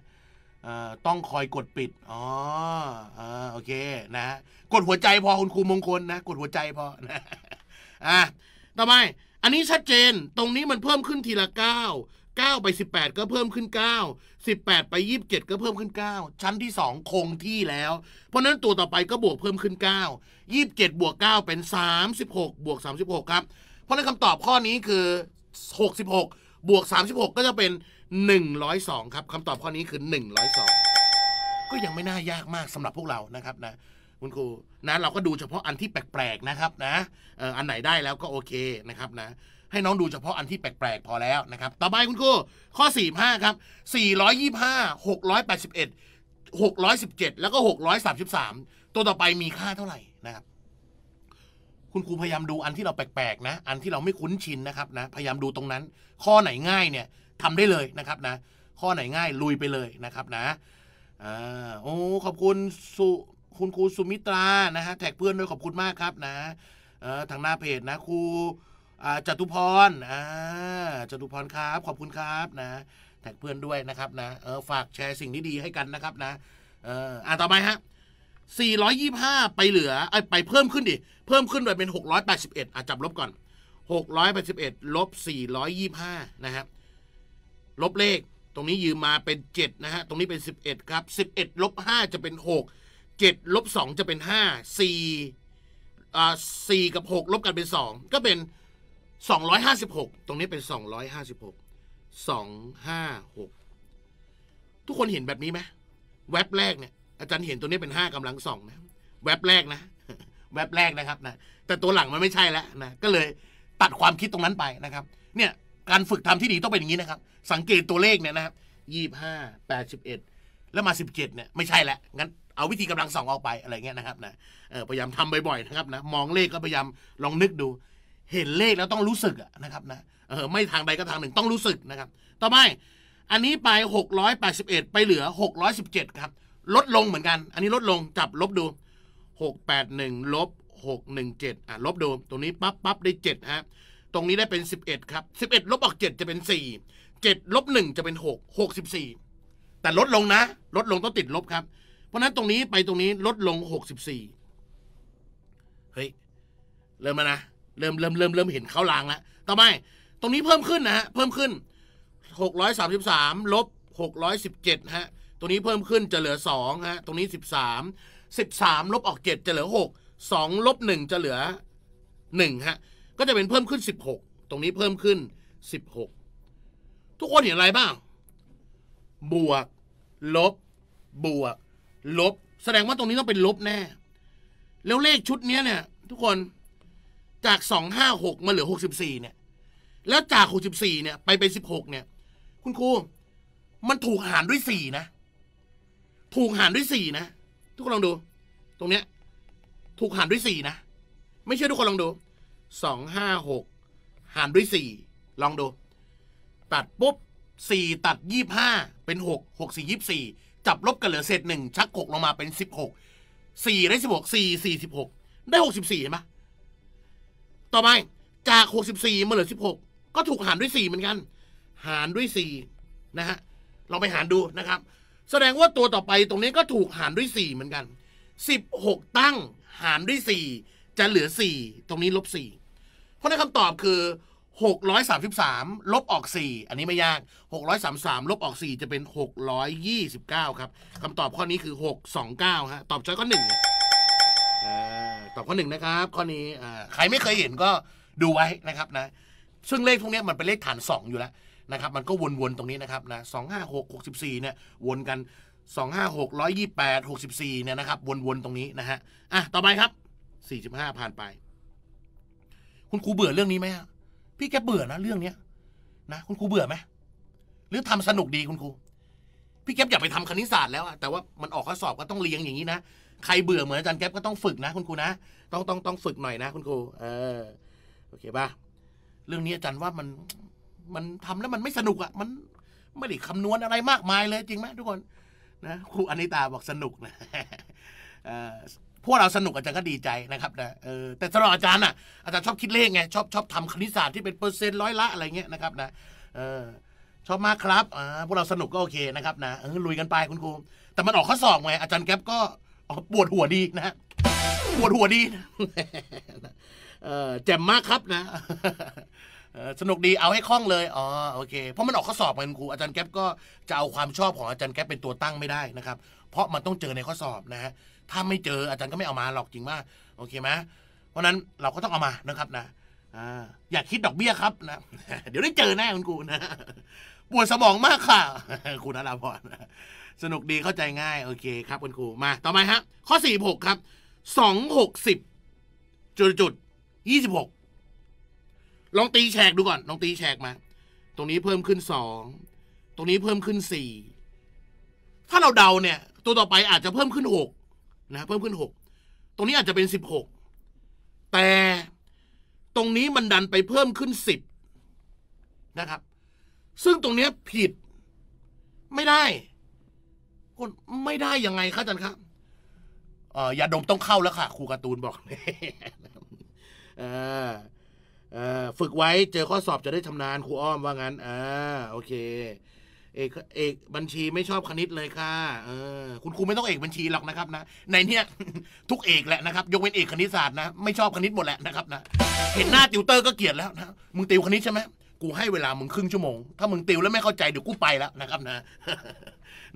ต้องคอยกดปิด อ๋ออโอเคนะกดหัวใจพอคุณครูมงคลนะ กดหัวใจพอนะอ่ะต่อไป อันนี้ชัดเจน ตรงนี้มันเพิ่มขึ้นทีละเก้า เก้าไปสิบแปดก็เพิ่มขึ้นเก้า18 ไป 27 ก็เพิ่มขึ้น 9 ชั้นที่ 2 คงที่แล้ว เพราะนั้นตัวต่อไปก็บวกเพิ่มขึ้น9 27บวก9เป็น 36บวก36ครับเพราะนั้นคำตอบข้อนี้คือ 66บวก36 ก็จะเป็น 102ครับคำตอบข้อนี้คือ 102 ก็ยังไม่น่ายากมากสำหรับพวกเรานะครับนะคุณครูนะเราก็ดูเฉพาะอันที่ แปลกๆนะครับนะอันไหนได้แล้วก็โอเคนะครับนะให้น้องดูเฉพาะอันที่แปลกๆพอแล้วนะครับ ต่อไปคุณครูข้อ 45 ครับ 425 681 617แล้วก็633 ตัวต่อไปมีค่าเท่าไหร่นะครับ คุณครูพยายามดูอันที่เราแปลกๆ นะ อันที่เราไม่คุ้นชินนะครับนะ พยายามดูตรงนั้น ข้อไหนง่ายเนี่ยทำได้เลยนะครับนะ ข้อไหนง่ายลุยไปเลยนะครับนะอโอ้ขอบคุณสุคุณครูสุมิตรานะฮะแท็กเพื่อนด้วยขอบคุณมากครับนะทางหน้าเพจนะครูจตุพรอ่าจตุพร ครับ ขอบคุณครับนะ แท็กเพื่อนด้วยนะครับนะ เออ ฝากแชร์สิ่งที่ดีให้กันนะครับนะ เออ อ่าต่อไปฮะ425 ไปเหลือไอไปเพิ่มขึ้นดิ เพิ่มขึ้นไปเป็น 681อ่ะจับลบก่อน 681ลบ425 นะฮะลบเลข ตรงนี้ยืมมาเป็น7นะฮะ ตรงนี้เป็น 11 ครับ 11ลบ5จะเป็น 6 7ลบ2จะเป็น 5 4อ่า4กับ 6 ลบกันเป็น 2 ก็เป็น256 ตรงนี้เป็น 256 256 ทุกคนเห็นแบบนี้ไหมแว็บแรกเนี่ยอาจารย์เห็นตัวนี้เป็น 5กำลังสองนะ แว็บแรกนะ แว็บแรกนะครับนะ แต่ตัวหลังมันไม่ใช่แล้วนะ ก็เลย ตัดความคิดตรงนั้นไปนะครับ เนี่ยการฝึกทำที่ดีต้องเป็นอย่างนี้นะครับ สังเกตตัวเลขเนี่ยนะครับยี่ห้าแปดสิบเอ็ดแล้วมาสิบเจ็ดเนี่ยไม่ใช่แล้วงั้นเอาวิธีกำลังสองออกไปอะไรเงี้ยนะครับนะพยายามทำบ่อย ๆนะครับนะมองเลขก็พยายามลองนึกดูเห็นเลขแล้วต้องรู้สึกนะครับนะเออไม่ทางใดก็ทางหนึ่งต้องรู้สึกนะครับ ต่อไปอันนี้ไป 681 ไปเหลือ 617 ครับ ลดลงเหมือนกัน อันนี้ลดลงจับลบดู 681ลบ617อ่ะลบดูตรงนี้ปั๊บปั๊บได้7ฮะตรงนี้ได้เป็น 11 ครับ 11ลบออก 7 จะเป็น 4 7ลบ1จะเป็น 6 64 แต่ลดลงนะลดลงต้องติดลบครับ เพราะนั้นตรงนี้ไปตรงนี้ลดลง 64เฮ้ยเริ่มมานะเริ่มเริ่มเริ่มเริ่มเห็นเข้าลางแล้วต่อไปตรงนี้เพิ่มขึ้นนะฮะ เพิ่มขึ้น 633ลบ617ฮะตรงนี้เพิ่มขึ้นจะเหลือ2ฮะ ตรงนี้ 13 13ลบออก7จะเหลือ 6 2ลบ1จะเหลือ1ฮะ ก็จะเป็นเพิ่มขึ้น 16 ตรงนี้เพิ่มขึ้น 16 ทุกคนเห็นอะไรบ้าง บวก ลบ บวก ลบ แสดงว่าตรงนี้ต้องเป็นลบแน่ แล้วเลขชุดนี้เนี่ย ทุกคนจากสองห้าหกมาเหลือหกสิบสี่เนี่ย แล้วจากหกสิบสี่เนี่ยไปเป็นสิบหกเนี่ยคุณครูมันถูกหารด้วยสี่นะ ถูกหารด้วยสี่นะทุกคนลองดู ตรงเนี้ยถูกหารด้วยสี่นะ ไม่เชื่อทุกคนลองดูสองห้าหกหารด้วยสี่ลองดู ตัดปุ๊บสี่ตัดยี่ห้าเป็นหกหกสี่ยี่สี่จับลบกันเหลือเศษหนึ่งชักหกลงมาเป็นสิบหกสี่ได้สิบหกสี่สี่สิบหกได้หกสิบสี่เห็นหมต่อไปจาก 64มาเหลือ 16 ก็ถูกหารด้วย 4 เหมือนกัน หารด้วย4นะฮะเราไปหารดูนะครับแสดงว่าตัวต่อไปตรงนี้ก็ถูกหารด้วย 4 เหมือนกัน 16 ตั้งหารด้วย 4 จะเหลือ 4 ตรงนี้ลบ 4 เพราะนั้นคำตอบคือ 633 ลบออก 4 อันนี้ไม่ยาก 633 ลบออก 4 จะเป็น 629ครับคำตอบข้อนี้คือ 629ฮะตอบช้อยข้อ1ตอบข้อหนึ่งนะครับ ข้อนี้ใครไม่เคยเห็นก็ดูไว้นะครับนะ ซึ่งเลขพวกนี้มันเป็นเลขฐาน 2 อยู่แล้วนะครับ มันก็วนๆตรงนี้นะครับนะสองห้าหกหกสิบสี่เนี่ย วนกันสองห้าหกร้อยยี่แปดหกสิบสี่เนี่ยนะครับวนๆตรงนี้นะฮะอ่ะต่อไปครับสี่สิบห้าผ่านไปคุณครูเบื่อเรื่องนี้ไหมฮะพี่แกเบื่อนะเรื่องเนี้ยนะ คุณครูเบื่อไหมหรือทำสนุกดีคุณครู พี่แกอยากไปทำคณิตศาสตร์แล้วอะแต่ว่ามันออกข้อสอบก็ต้องเรียงอย่างนี้นะใครเบื่อเหมือนอาจารย์แก๊ปก็ต้องฝึกนะ คุณครูนะต้องต้องต้องฝึกหน่อยนะคุณครูเออโอเคป่ะเรื่องนี้อาจารย์ว่ามันมันทำแล้วมันไม่สนุกอ่ะมัน ไม่ได้คำนวณอะไรมากมายเลย จริงไหมทุกคนนะครูอนิตาบอกสนุกนะพวกเราสนุกอาจารย์ก็ดีใจนะครับนะเออ แต่สำหรับอาจารย์อ่ะอาจารย์ชอบคิดเลขไงชอบชอบทำคณิตศาสตร์ที่เป็นเปอร์เซ็นต์ร้อยละอะไรเงี้ยนะครับนะเออ ชอบมากครับอ่าพวกเราสนุก ก็โอเคนะครับนะเออลุยกันไปคุณครูแต่มันออกข้อสอบไงอาจารย์แก๊ปก็อ๋อปวดหัวดีนะฮะปวดหัวดีเออแจ่มมากครับนะสนุกดีเอาให้คล่องเลยอ๋อโอเคเพราะมันออกข้อสอบกันครู อาจารย์แก๊ปก็จะเอาความชอบของอาจารย์แก๊ปเป็นตัวตั้งไม่ได้นะครับ เพราะมันต้องเจอในข้อสอบนะฮะถ้าไม่เจออาจารย์ก็ไม่เอามาหรอกจริงว่าโอเคไหมเพราะนั้นเราก็ต้องเอามานะครับนะอ่าอยากคิดดอกเบี้ยครับนะ เดี๋ยวได้เจอแน่คุณครูนะ ปวดสมองมากค่ะคุณอาราพรสนุกดีเข้าใจง่าย โอเค ครับคุณครูมา ต่อมาฮะ ข้อสี่หกครับสองหกสิบจุดจุดยี่สิบหกลองตีแฉกดูก่อนลองตีแฉกมา ตรงนี้เพิ่มขึ้นสองตรงนี้เพิ่มขึ้นสี่ถ้าเราเดาเนี่ย ตัวต่อไปอาจจะเพิ่มขึ้นหกนะเพิ่มขึ้นหกตรงนี้อาจจะเป็นสิบหกแต่ตรงนี้มันดันไปเพิ่มขึ้นสิบนะครับ ซึ่งตรงนี้ผิดไม่ได้คนไม่ได้ยังไงคะอาจารย์ครับอย่าดมต้องเข้าแล้วค่ะครูการ์ตูนบอกออฝึกไว้เจอข้อสอบจะได้ชำนาญครูอ้อมว่างั้นอ่าโอเคเอกเอกบัญชีไม่ชอบคณิตเลยค่ะเออ คุณครูไม่ต้องเอกบัญชีหรอกนะครับ นะในเนี้ยทุกเอกแหละนะครับยกเว้นเอกคณิตศาสตร์นะ ไม่ชอบคณิตหมดแหละนะครับนะ เห็นหน้าติวเตอร์ก็เกลียดแล้วนะมึงติวคณิตใช่ไหมกูให้เวลามึงครึ่งชั่วโมง ถ้ามึงติวแล้วไม่เข้าใจเดี๋ยวกูไปแล้วนะครับ นะ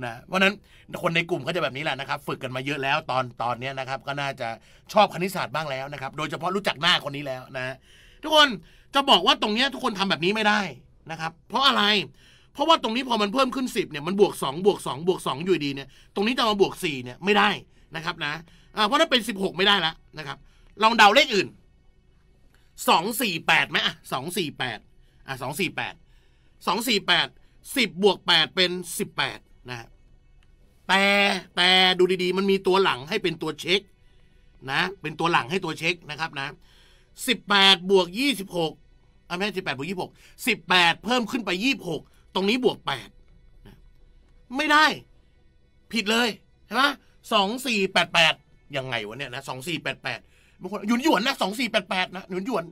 นะเพราะนั้นคนในกลุ่มก็จะแบบนี้แหละนะครับ ฝึกกันมาเยอะแล้วตอนตอนนี้นะครับ ก็น่าจะชอบคณิตศาสตร์บ้างแล้วนะครับ โดยเฉพาะรู้จักหน้าคนนี้แล้วนะทุกคนจะบอกว่าตรงนี้ทุกคนทำแบบนี้ไม่ได้นะครับ เพราะอะไร เพราะว่าตรงนี้พอมันเพิ่มขึ้น10เนี่ย มันบวก2บวก2บวก2อยู่ดีเนี่ยตรงนี้จะมาบวก4เนี่ยไม่ได้นะครับนะเพราะนั้นเป็น16ไม่ได้แล้วนะครับลองเดาเลขอื่น2 4 8ไหมอ่ะ2 4 8อ่ะ2 4 8 2 4 8 10บวก8เป็น18นะแต่ แต่ดูดี ๆ มันมีตัวหลังให้เป็นตัวเช็ค นะ เป็นตัวหลังให้ตัวเช็คนะครับนะสิบแปดบวกยี่สิบหกอา่มช่สิบแปดบวกยี่สิบหกสิบแปดเพิ่มขึ้นไปยี่สิบหก ตรงนี้บวกแปด ไม่ได้ ผิดเลยใช่ไหมสองสี่แปดแปดยังไงวะเนี่ยนะสองสี่แปดแปดบางคนหยุนหยวนนะสองสี่แปดแปดนะ หยุนหยวน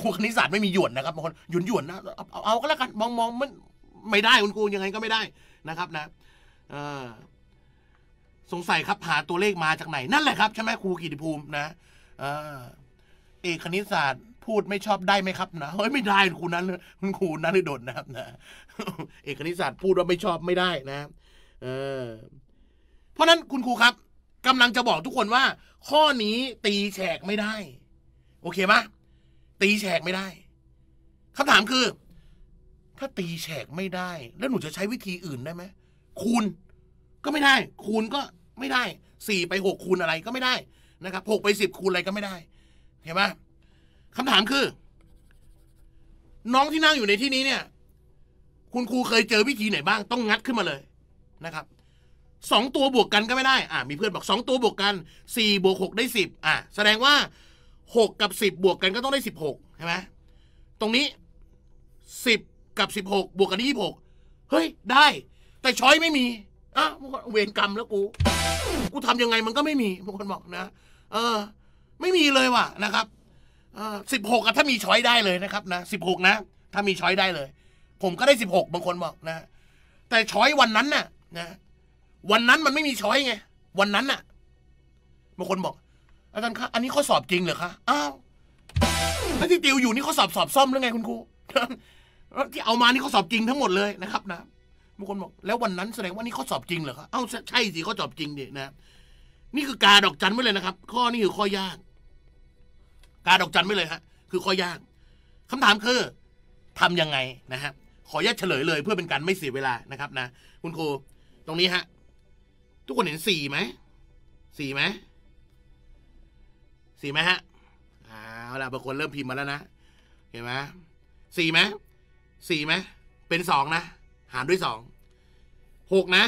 ครูคณิตศาสตร์ไม่มีหยวนนะครับบางคน หยุนหยวนนะเอาเอา ก็แล้วกัน มองมองมันไม่ได้คุณครูยังไงก็ไม่ได้นะครับนะสงสัยครับหาตัวเลขมาจากไหนนั่นแหละครับใช่ไหมครูกิติภูมินะเอกคณิตศาสตร์พูดไม่ชอบได้ไหมครับนะเฮ้ยไม่ได้ครูนั้นคุณครูนั้นเลยโดดนะครับนะเอกคณิตศาสตร์พูดว่าไม่ชอบไม่ได้นะเพราะนั้นคุณครูครับ กำลังจะบอกทุกคนว่า ข้อนี้ตีแฉกไม่ได้ โอเคไหมตีแฉกไม่ได้คำถามคือถ้าตีแฉกไม่ได้ แล้วหนูจะใช้วิธีอื่นได้ไหมคูณก็ไม่ได้ คูณก็ไม่ได้สี่ไปหกคูณอะไรก็ไม่ได้นะครับหกไปสิบคูณอะไรก็ไม่ได้ เห็นไหมคำถามคือ น้องที่นั่งอยู่ในที่นี้เนี่ย คุณครูเคยเจอวิธีไหนบ้าง ต้องงัดขึ้นมาเลยนะครับสองตัวบวกกันก็ไม่ได้อ่ามีเพื่อนบอกสองตัวบวกกันสี่บวกหกได้สิบอ่าแสดงว่าหกกับสิบบวกกันก็ต้องได้สิบหกใช่ไหมตรงนี้สิบกับ 16 บวกกันที่26เฮ้ยได้ แต่ช้อยไม่มีอ่ะบางคนเวรกรรมแล้วกูกูทำยังไงมันก็ไม่มีบางคนบอกนะเออไม่มีเลยว่ะนะครับ เออสิบหกถ้ามีช้อยได้เลยนะครับนะสิบหกนะถ้ามีช้อยได้เลย ผมก็ได้สิบหกบางคนบอกนะแต่ช้อยวันนั้นน่ะนะ วันนั้นมันไม่มีช้อยไงวันนั้นน่ะบางคนบอก อาจารย์คะอันนี้ข้อสอบจริงเหรอคะอ้าวแล้วที่ติวอยู่นี่ข้อสอบสอบซ่อมหรือไงคุณครูที่เอามานี่เขาสอบจริงทั้งหมดเลยนะครับ นะ บางคนบอก แล้ววันนั้นแสดงว่านี่เขาสอบจริงเหรอครับ เอ้าใช่สิเขาสอบจริงดินะ นี่คือกาดอกจันไว้เลยนะครับ ข้อนี้คือข้อยาก กาดอกจันไว้เลยฮะคือข้อยาก คำถามคือ ทํำยังไงนะฮะขอแยกเฉลยเลย เพื่อเป็นการไม่เสียเวลานะครับนะคุณครู ตรงนี้ฮะทุกคนเห็นสี่ไหมสี่ไหมสี่ไหมฮะเอาละบางคนเริ่มพิมพ์มาแล้วนะเห็นไหมสี่ไหมสี่ไหมเป็นสองนะ หารด้วยสองหกนะ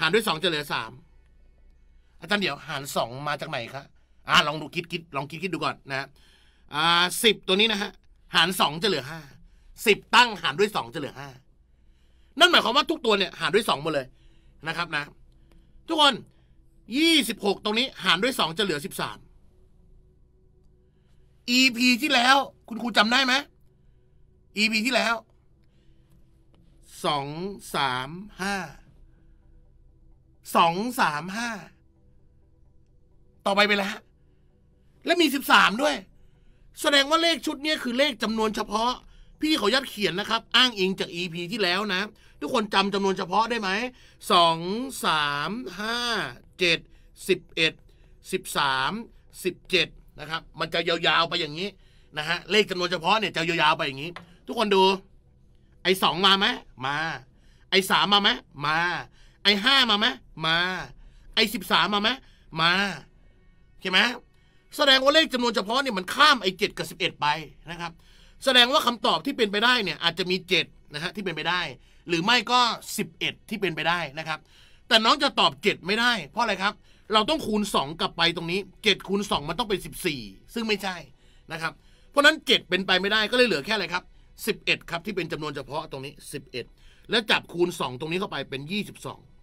หารด้วยสองจะเหลือสามอาจารย์เดี๋ยวหารสองมาจากไหนคะอ่าลองดูคิดคิดลองคิดคิดดูก่อนนะอ่าสิบตัวนี้นะฮะหารสองจะเหลือห้าสิบตั้งหารด้วยสองจะเหลือห้านั่น หมายความว่าทุกตัวเนี่ย หารด้วยสองหมดเลยนะครับนะทุกคนยี่สิบหกตรงนี้ หารด้วยสองจะเหลือสิบสาม EP ที่แล้วคุณครูจำได้ไหมอีพีที่แล้ว สองสามห้า สองสามห้า ต่อไปไปแล้ว และมีสิบสามด้วย แสดงว่าเลขชุดนี้คือเลขจำนวนเฉพาะ พี่เขายัดเขียนนะครับ อ้างอิงจากอีพีที่แล้วนะ ทุกคนจำจำนวนเฉพาะได้ไหม สองสามห้าเจ็ดสิบเอ็ดสิบสามสิบเจ็ดนะครับ มันจะยาวๆไปอย่างนี้นะฮะ เลขจำนวนเฉพาะเนี่ยจะยาวๆไปอย่างนี้ทุกคนดู ไอ้สองมาไหม มา ไอ้สามมาไหมมา ไอ้ห้ามาไหมมา ไอ้สิบสามมาไหมมาเข้าใจไหมแสดงว่าเลขจำนวนเฉพาะเนี่ยมันข้ามไอ้เจ็ดกับสิบเอ็ดไปนะครับ แสดงว่าคำตอบที่เป็นไปได้เนี่ยอาจจะมีเจ็ดนะฮะที่เป็นไปได้ หรือไม่ก็สิบเอ็ดที่เป็นไปได้นะครับ แต่น้องจะตอบเจ็ดไม่ได้ เพราะอะไรครับ เราต้องคูณสองกลับไปตรงนี้เจ็ดคูณสองมันต้องเป็นสิบี่ซึ่งไม่ใช่นะครับ เพราะนั้นเจ็ดเป็นไปไม่ได้ก็เลยเหลือแค่อะไรครับ11ครับที่เป็นจำนวนเฉพาะตรงนี้11และจับคูณ2ตรงนี้เข้าไปเป็น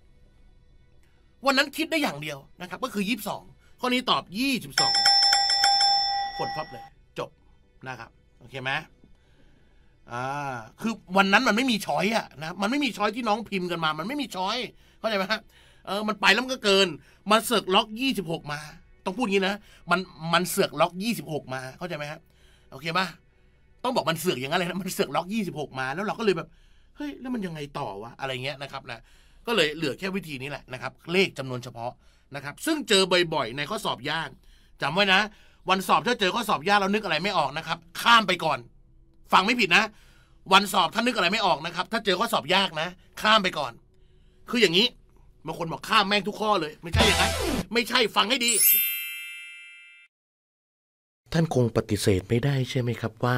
22 วันนั้นคิดได้อย่างเดียวนะครับ ก็คือ 22 ข้อนี้ตอบ 22ฝนพับเลยจบนะครับโอเคไหมอ่าคือวันนั้นมันไม่มีช้อยอะนะมันไม่มีช้อยที่น้องพิมพ์กันมา มันไม่มีช้อยเข้าใจไหมฮะเออมันไปแล้วมันก็เกินมันเสือกล็อก26 มา ต้องพูดงี้นะมันมันเสือกล็อก26มาเข้าใจไหมฮะโอเคป่ะต้องบอกมันเสือกอย่างนั้นเลยนะมันเสือกล็อก26 มา แล้วเราก็เลยแบบ เฮ้ยแล้วมันยังไงต่อวะอะไรเงี้ยนะครับนะก็เลยเหลือแค่วิธีนี้แหละนะครับเลขจำนวนเฉพาะนะครับ ซึ่งเจอบ่อย ๆ ในข้อสอบยากจำไว้นะ วันสอบถ้าเจอข้อสอบยากเรานึกอะไรไม่ออกนะครับ ข้ามไปก่อน ฟังไม่ผิดนะ วันสอบถ้านึกอะไรไม่ออกนะครับ ถ้าเจอข้อสอบยากนะข้ามไปก่อน คืออย่างนี้บางคนบอกข้ามแม่งทุกข้อเลย ไม่ใช่อย่างนั้นไม่ใช่ฟังให้ดี ท่านคงปฏิเสธไม่ได้ใช่ไหมครับว่า